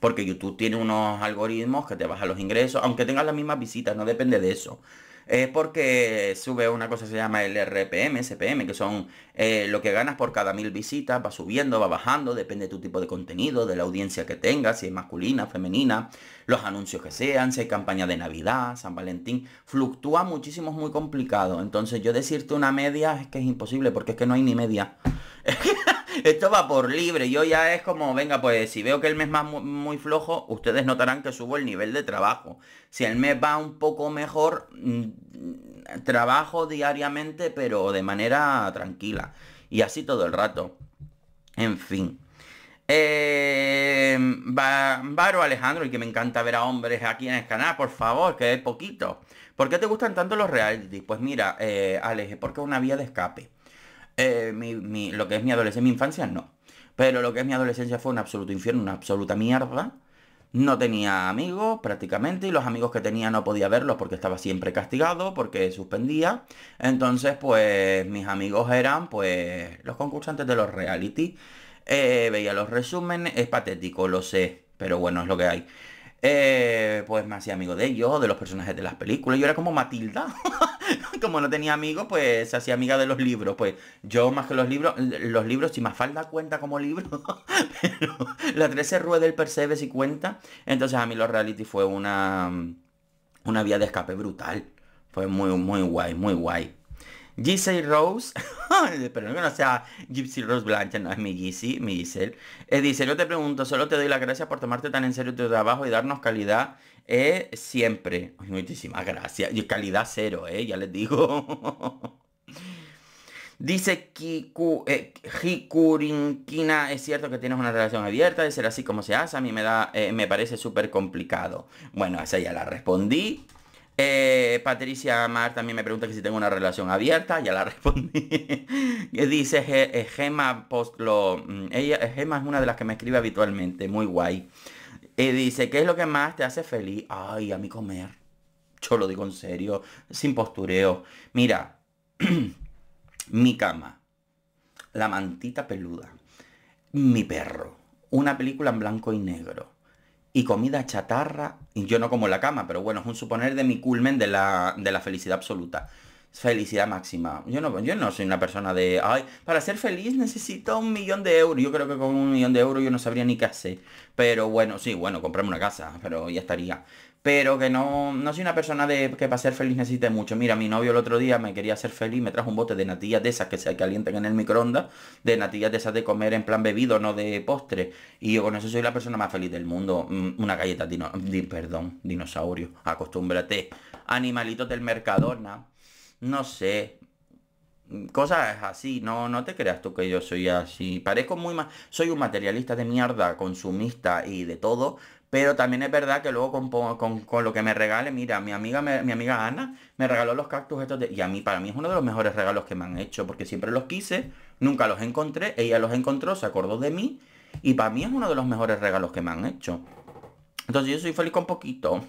Porque YouTube tiene unos algoritmos que te bajan los ingresos, aunque tengas las mismas visitas, no depende de eso es porque sube una cosa que se llama el RPM, SPM, que son eh, lo que ganas por cada mil visitas, va subiendo, va bajando, depende de tu tipo de contenido, de la audiencia que tengas, si es masculina, femenina, los anuncios que sean, si hay campaña de Navidad, San Valentín, fluctúa muchísimo, es muy complicado. Entonces yo decirte una media es que es imposible, porque es que no hay ni media. Esto va por libre. Yo ya es como, venga, pues si veo que el mes va muy, flojo, ustedes notarán que subo el nivel de trabajo. Si el mes va un poco mejor, mm, trabajo diariamente, pero de manera tranquila. Y así todo el rato. En fin. Em, Varo Alejandro, y que me encanta ver a hombres aquí en el canal, por favor, que es poquito. ¿Por qué te gustan tanto los reality? Pues mira, eh, porque es una vía de escape. Eh, mi, lo que es mi adolescencia, mi infancia no. Pero lo que es mi adolescencia fue un absoluto infierno, una absoluta mierda. No tenía amigos prácticamente y los amigos que tenía no podía verlos porque estaba siempre castigado, porque suspendía. Entonces, pues mis amigos eran pues los concursantes de los reality. Eh, veía los resúmenes, es patético, lo sé, pero bueno, es lo que hay. Eh, pues me hacía amigo de ellos, de los personajes de las películas. Yo era como Matilda. como no tenía amigos, pues se hacía amiga de los libros. Pues yo más que los libros, los libros, si falta cuenta como libro, pero la 13 rueda del Percebe si cuenta. Entonces a mí los reality fue una, una vía de escape brutal. Fue muy, muy guay, muy guay. Giselle Rose, pero que no sea Gypsy Rose Blanche, no es mi Gypsy, mi Giselle, eh, dice, yo te pregunto, solo te doy las gracias por tomarte tan en serio tu trabajo y darnos calidad eh, siempre. muchísimas gracias, y calidad cero, eh, ya les digo. Dice Kiku, es cierto que tienes una relación abierta, de ser así como se hace, a mí me, da, me parece súper complicado. Bueno, esa ya la respondí. Eh, Patricia Mar también me pregunta que si tengo una relación abierta, ya la respondí. dice eh, Gema Post lo, mm, ella, eh, Gema es una de las que me escribe habitualmente, muy guay. Y dice, ¿qué es lo que más te hace feliz? Ay, a mí comer. Yo lo digo en serio, sin postureo. Mira, mi cama, la mantita peluda, mi perro, una película en blanco y negro y comida chatarra yo no como la cama, pero bueno, es un suponer de mi culmen de la, felicidad absoluta. Felicidad máxima. Yo no, yo no soy una persona de, ay, para ser feliz necesito un millón de euros. Yo creo que con un millón de euros yo no sabría ni qué hacer. Pero bueno, sí, bueno, comprarme una casa, pero ya estaría pero que no, no soy una persona de que para ser feliz necesite mucho. Mira, mi novio el otro día me quería ser feliz, me trajo un bote de natillas de esas que se calientan en el microondas, de natillas de esas de comer en plan bebido, no de postre. Y yo con eso soy la persona más feliz del mundo. Mm, una galleta, dino, perdón, dinosaurio, acostúmbrate. Animalitos del Mercadona, no sé, cosas así, no, no te creas tú que yo soy así. Parezco muy más. Soy un materialista de mierda, consumista y de todo, pero también es verdad que luego con, con, lo que me regale, mira, mi amiga, mi amiga Ana me regaló los cactus estos Y a mí, para mí es uno de los mejores regalos que me han hecho, porque siempre los quise, nunca los encontré, ella los encontró, se acordó de mí, y para mí es uno de los mejores regalos que me han hecho. Entonces yo soy feliz con poquito.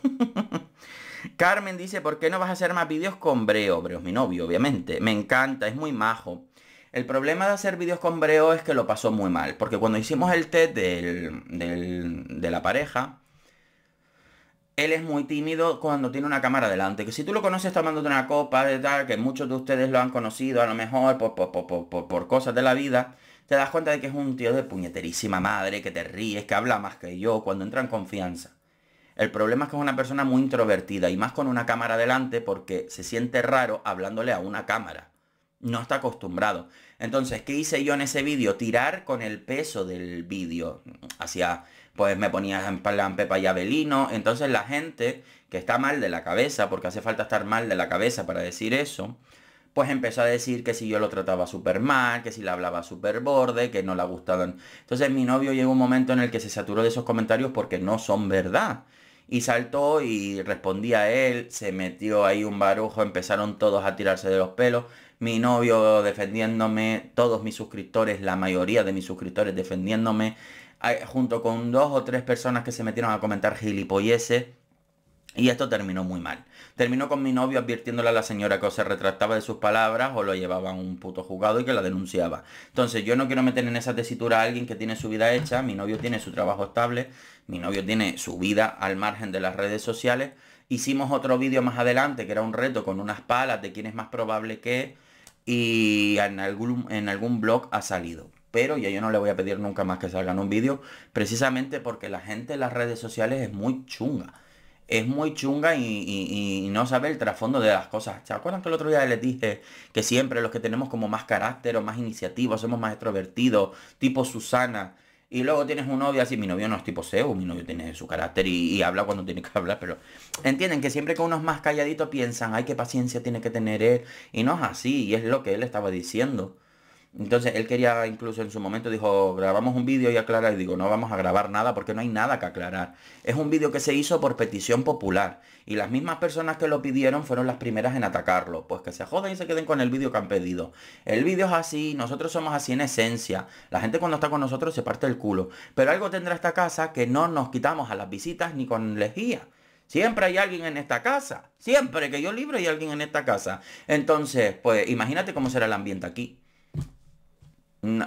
Carmen dice, ¿por qué no vas a hacer más vídeos con Breo? Breo mi novio, obviamente. Me encanta, es muy majo. El problema de hacer vídeos con Breo es que lo pasó muy mal, porque cuando hicimos el test de la pareja, él es muy tímido cuando tiene una cámara delante. Que si tú lo conoces tomándote una copa, de tal, que muchos de ustedes lo han conocido a lo mejor por, por, cosas de la vida, te das cuenta de que es un tío de puñeterísima madre, que te ríes, que habla más que yo, cuando entra en confianza. El problema es que es una persona muy introvertida y más con una cámara delante porque se siente raro hablándole a una cámara no está acostumbrado. Entonces, ¿qué hice yo en ese vídeo? Tirar con el peso del vídeo. Hacia, pues me ponía en plan Pepa y Abelino. Entonces la gente que está mal de la cabeza, porque hace falta estar mal de la cabeza para decir eso, pues empezó a decir que si yo lo trataba súper mal, que si le hablaba súper borde, que no le gustaban. Entonces mi novio llegó un momento en el que se saturó de esos comentarios porque no son verdad. Y saltó y respondía a él, se metió ahí un barujo, empezaron todos a tirarse de los pelos mi novio defendiéndome, todos mis suscriptores, la mayoría de mis suscriptores defendiéndome, eh, junto con dos o tres personas que se metieron a comentar gilipolleces. Y esto terminó muy mal. Terminó con mi novio advirtiéndole a la señora que o se retractaba de sus palabras o lo llevaba a un puto juzgado y que la denunciaba. Entonces yo no quiero meter en esa tesitura a alguien que tiene su vida hecha, mi novio tiene su trabajo estable, mi novio tiene su vida al margen de las redes sociales. Hicimos otro vídeo más adelante que era un reto con unas palas de quién es más probable que y en algún, en algún blog ha salido. Pero ya yo no le voy a pedir nunca más que salgan un vídeo, precisamente porque la gente en las redes sociales es muy chunga. Es muy chunga y, y no sabe el trasfondo de las cosas. ¿Se acuerdan que el otro día les dije que siempre los que tenemos como más carácter o más iniciativa, somos más extrovertidos, tipo Susana, y luego tienes un novio así, mi novio no es tipo Zeus, mi novio tiene su carácter y, habla cuando tiene que hablar, pero entienden que siempre que uno es más calladito piensan, ay, qué paciencia tiene que tener él, y no es así, y es lo que él estaba diciendo. Entonces él quería, incluso en su momento, dijo, grabamos un vídeo y aclarar. Y digo, no vamos a grabar nada porque no hay nada que aclarar. Es un vídeo que se hizo por petición popular. Y las mismas personas que lo pidieron fueron las primeras en atacarlo. Pues que se joden y se queden con el vídeo que han pedido. El vídeo es así, nosotros somos así en esencia. La gente cuando está con nosotros se parte el culo. Pero algo tendrá esta casa que no nos quitamos a las visitas ni con lejía. Siempre hay alguien en esta casa. Siempre que yo libro hay alguien en esta casa. Entonces, pues imagínate cómo será el ambiente aquí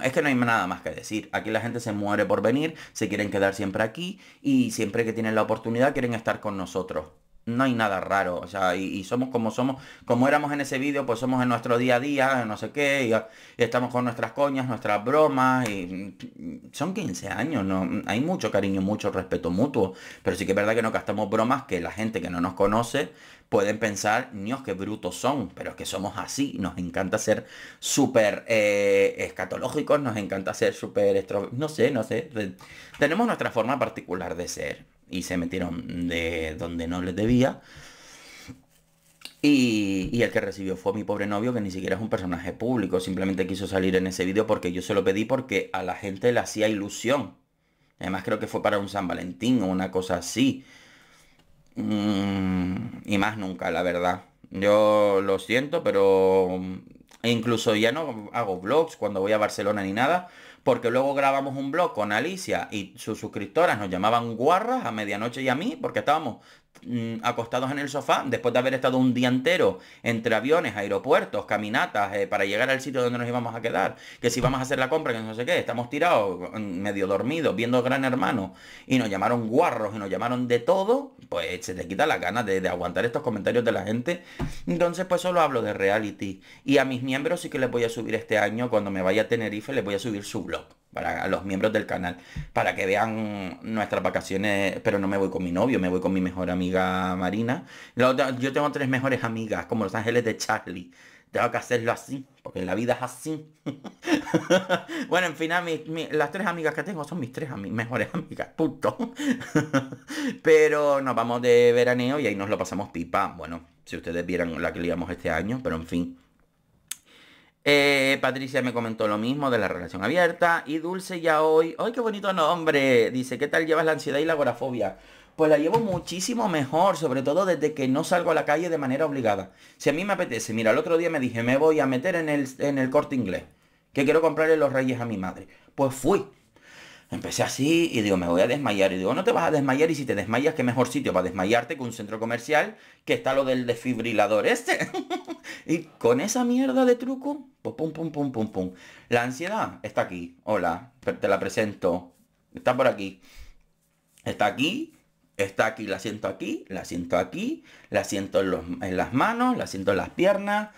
es que no hay nada más que decir. Aquí la gente se muere por venir, se quieren quedar siempre aquí y siempre que tienen la oportunidad quieren estar con nosotros. No hay nada raro, o sea, y, somos como somos, como éramos en ese vídeo, pues somos en nuestro día a día, no sé qué, ah, y, estamos con nuestras coñas, nuestras bromas, y mm, son 15 años, ¿no? Hay mucho cariño, mucho respeto mutuo, pero sí que es verdad que no gastamos bromas que la gente que no nos conoce, pueden pensar, niños, qué brutos son, pero es que somos así, nos encanta ser súper eh, escatológicos, nos encanta ser súper no sé, no sé, tenemos nuestra forma particular de ser y se metieron de donde no les debía. Y, y, el que recibió fue mi pobre novio, que ni siquiera es un personaje público, simplemente quiso salir en ese vídeo porque yo se lo pedí porque a la gente le hacía ilusión. Además creo que fue para un San Valentín o una cosa así. Mm, y más nunca, la verdad. Yo lo siento, pero mm, incluso ya no hago vlogs cuando voy a Barcelona ni nada, porque luego grabamos un blog con Alicia y sus suscriptoras nos llamaban guarras a medianoche y a mí, porque estábamos Mm, acostados en el sofá, después de haber estado un día entero entre aviones, aeropuertos, caminatas, eh, para llegar al sitio donde nos íbamos a quedar, que si vamos a hacer la compra, que no sé qué, estamos tirados, mm, medio dormidos, viendo Gran Hermano, y nos llamaron guarros y nos llamaron de todo, pues se te quita la gana de, de aguantar estos comentarios de la gente. Entonces, pues solo hablo de reality. Y a mis miembros sí que les voy a subir este año, cuando me vaya a Tenerife, les voy a subir su blog para los miembros del canal, para que vean nuestras vacaciones, pero no me voy con mi novio, me voy con mi mejor amiga Marina. Yo tengo tres mejores amigas, como Los Ángeles de Charlie. Tengo que hacerlo así, porque la vida es así. bueno, en fin, las tres amigas que tengo son mis tres mejores amigas, puto pero nos vamos de veraneo y ahí nos lo pasamos pipa. Bueno, si ustedes vieran la que leíamos este año, pero en fin. Eh, Patricia me comentó lo mismo de la relación abierta. Y Dulce ya hoy, ¡ay, qué bonito nombre! Dice, ¿qué tal llevas la ansiedad y la agorafobia? Pues la llevo muchísimo mejor, sobre todo desde que no salgo a la calle de manera obligada. Si a mí me apetece, mira, el otro día me dije, me voy a meter en el, en el corte inglés, que quiero comprarle los reyes a mi madre. Pues fui. Empecé así y digo, me voy a desmayar. Y digo, no te vas a desmayar y si te desmayas, qué mejor sitio para desmayarte que un centro comercial que está lo del desfibrilador este. y con esa mierda de truco, pues pum, pum, pum, pum, pum. La ansiedad está aquí. Hola, te la presento. Está por aquí. Está aquí, está aquí, la siento aquí, la siento aquí, la siento en, en las manos, la siento en las piernas.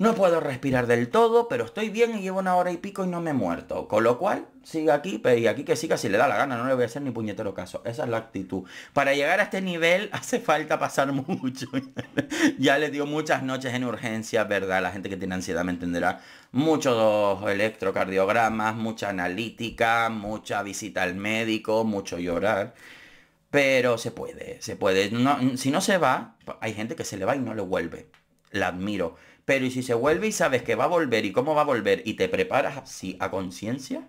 No puedo respirar del todo, pero estoy bien y llevo una hora y pico y no me he muerto. Con lo cual, sigue aquí, y aquí que siga si le da la gana, no le voy a hacer ni puñetero caso. Esa es la actitud. Para llegar a este nivel hace falta pasar mucho. ya le dio muchas noches en urgencia, ¿verdad? La gente que tiene ansiedad me entenderá. Muchos electrocardiogramas, mucha analítica, mucha visita al médico, mucho llorar. Pero se puede, se puede. si no se va, hay gente que se le va y no le vuelve. La admiro pero y si se vuelve y sabes que va a volver y cómo va a volver y te preparas así a conciencia,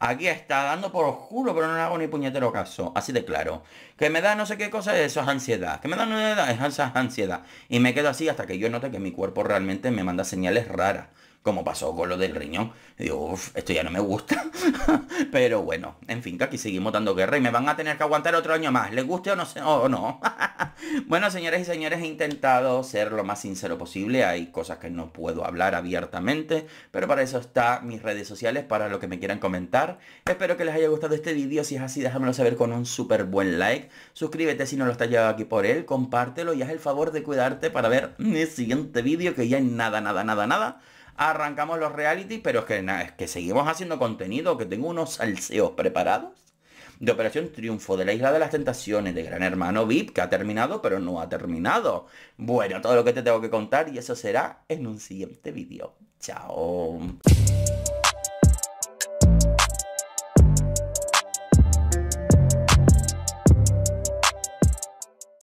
aquí está dando por oscuro, pero no le hago ni puñetero caso. Así de claro. Que me da no sé qué cosa, eso es ansiedad. Que me da no sé qué es ansiedad. Y me quedo así hasta que yo note que mi cuerpo realmente me manda señales raras como pasó con lo del riñón. Y digo, uff, esto ya no me gusta. Pero bueno, en fin, que aquí seguimos dando guerra y me van a tener que aguantar otro año más, les guste o no, o no. bueno, señores y señores, he intentado ser lo más sincero posible. Hay cosas que no puedo hablar abiertamente, pero para eso están mis redes sociales, para lo que me quieran comentar. Espero que les haya gustado este vídeo. Si es así, déjamelo saber con un súper buen like. Suscríbete si no lo estás llevando aquí por él, compártelo y haz el favor de cuidarte para ver mi siguiente vídeo que ya es nada, nada, nada, nada arrancamos los reality, pero es que, es que seguimos haciendo contenido, que tengo unos salseos preparados. De Operación Triunfo, de la Isla de las Tentaciones, de Gran Hermano VIP, que ha terminado, pero no ha terminado. Bueno, todo lo que te tengo que contar y eso será en un siguiente vídeo. Chao.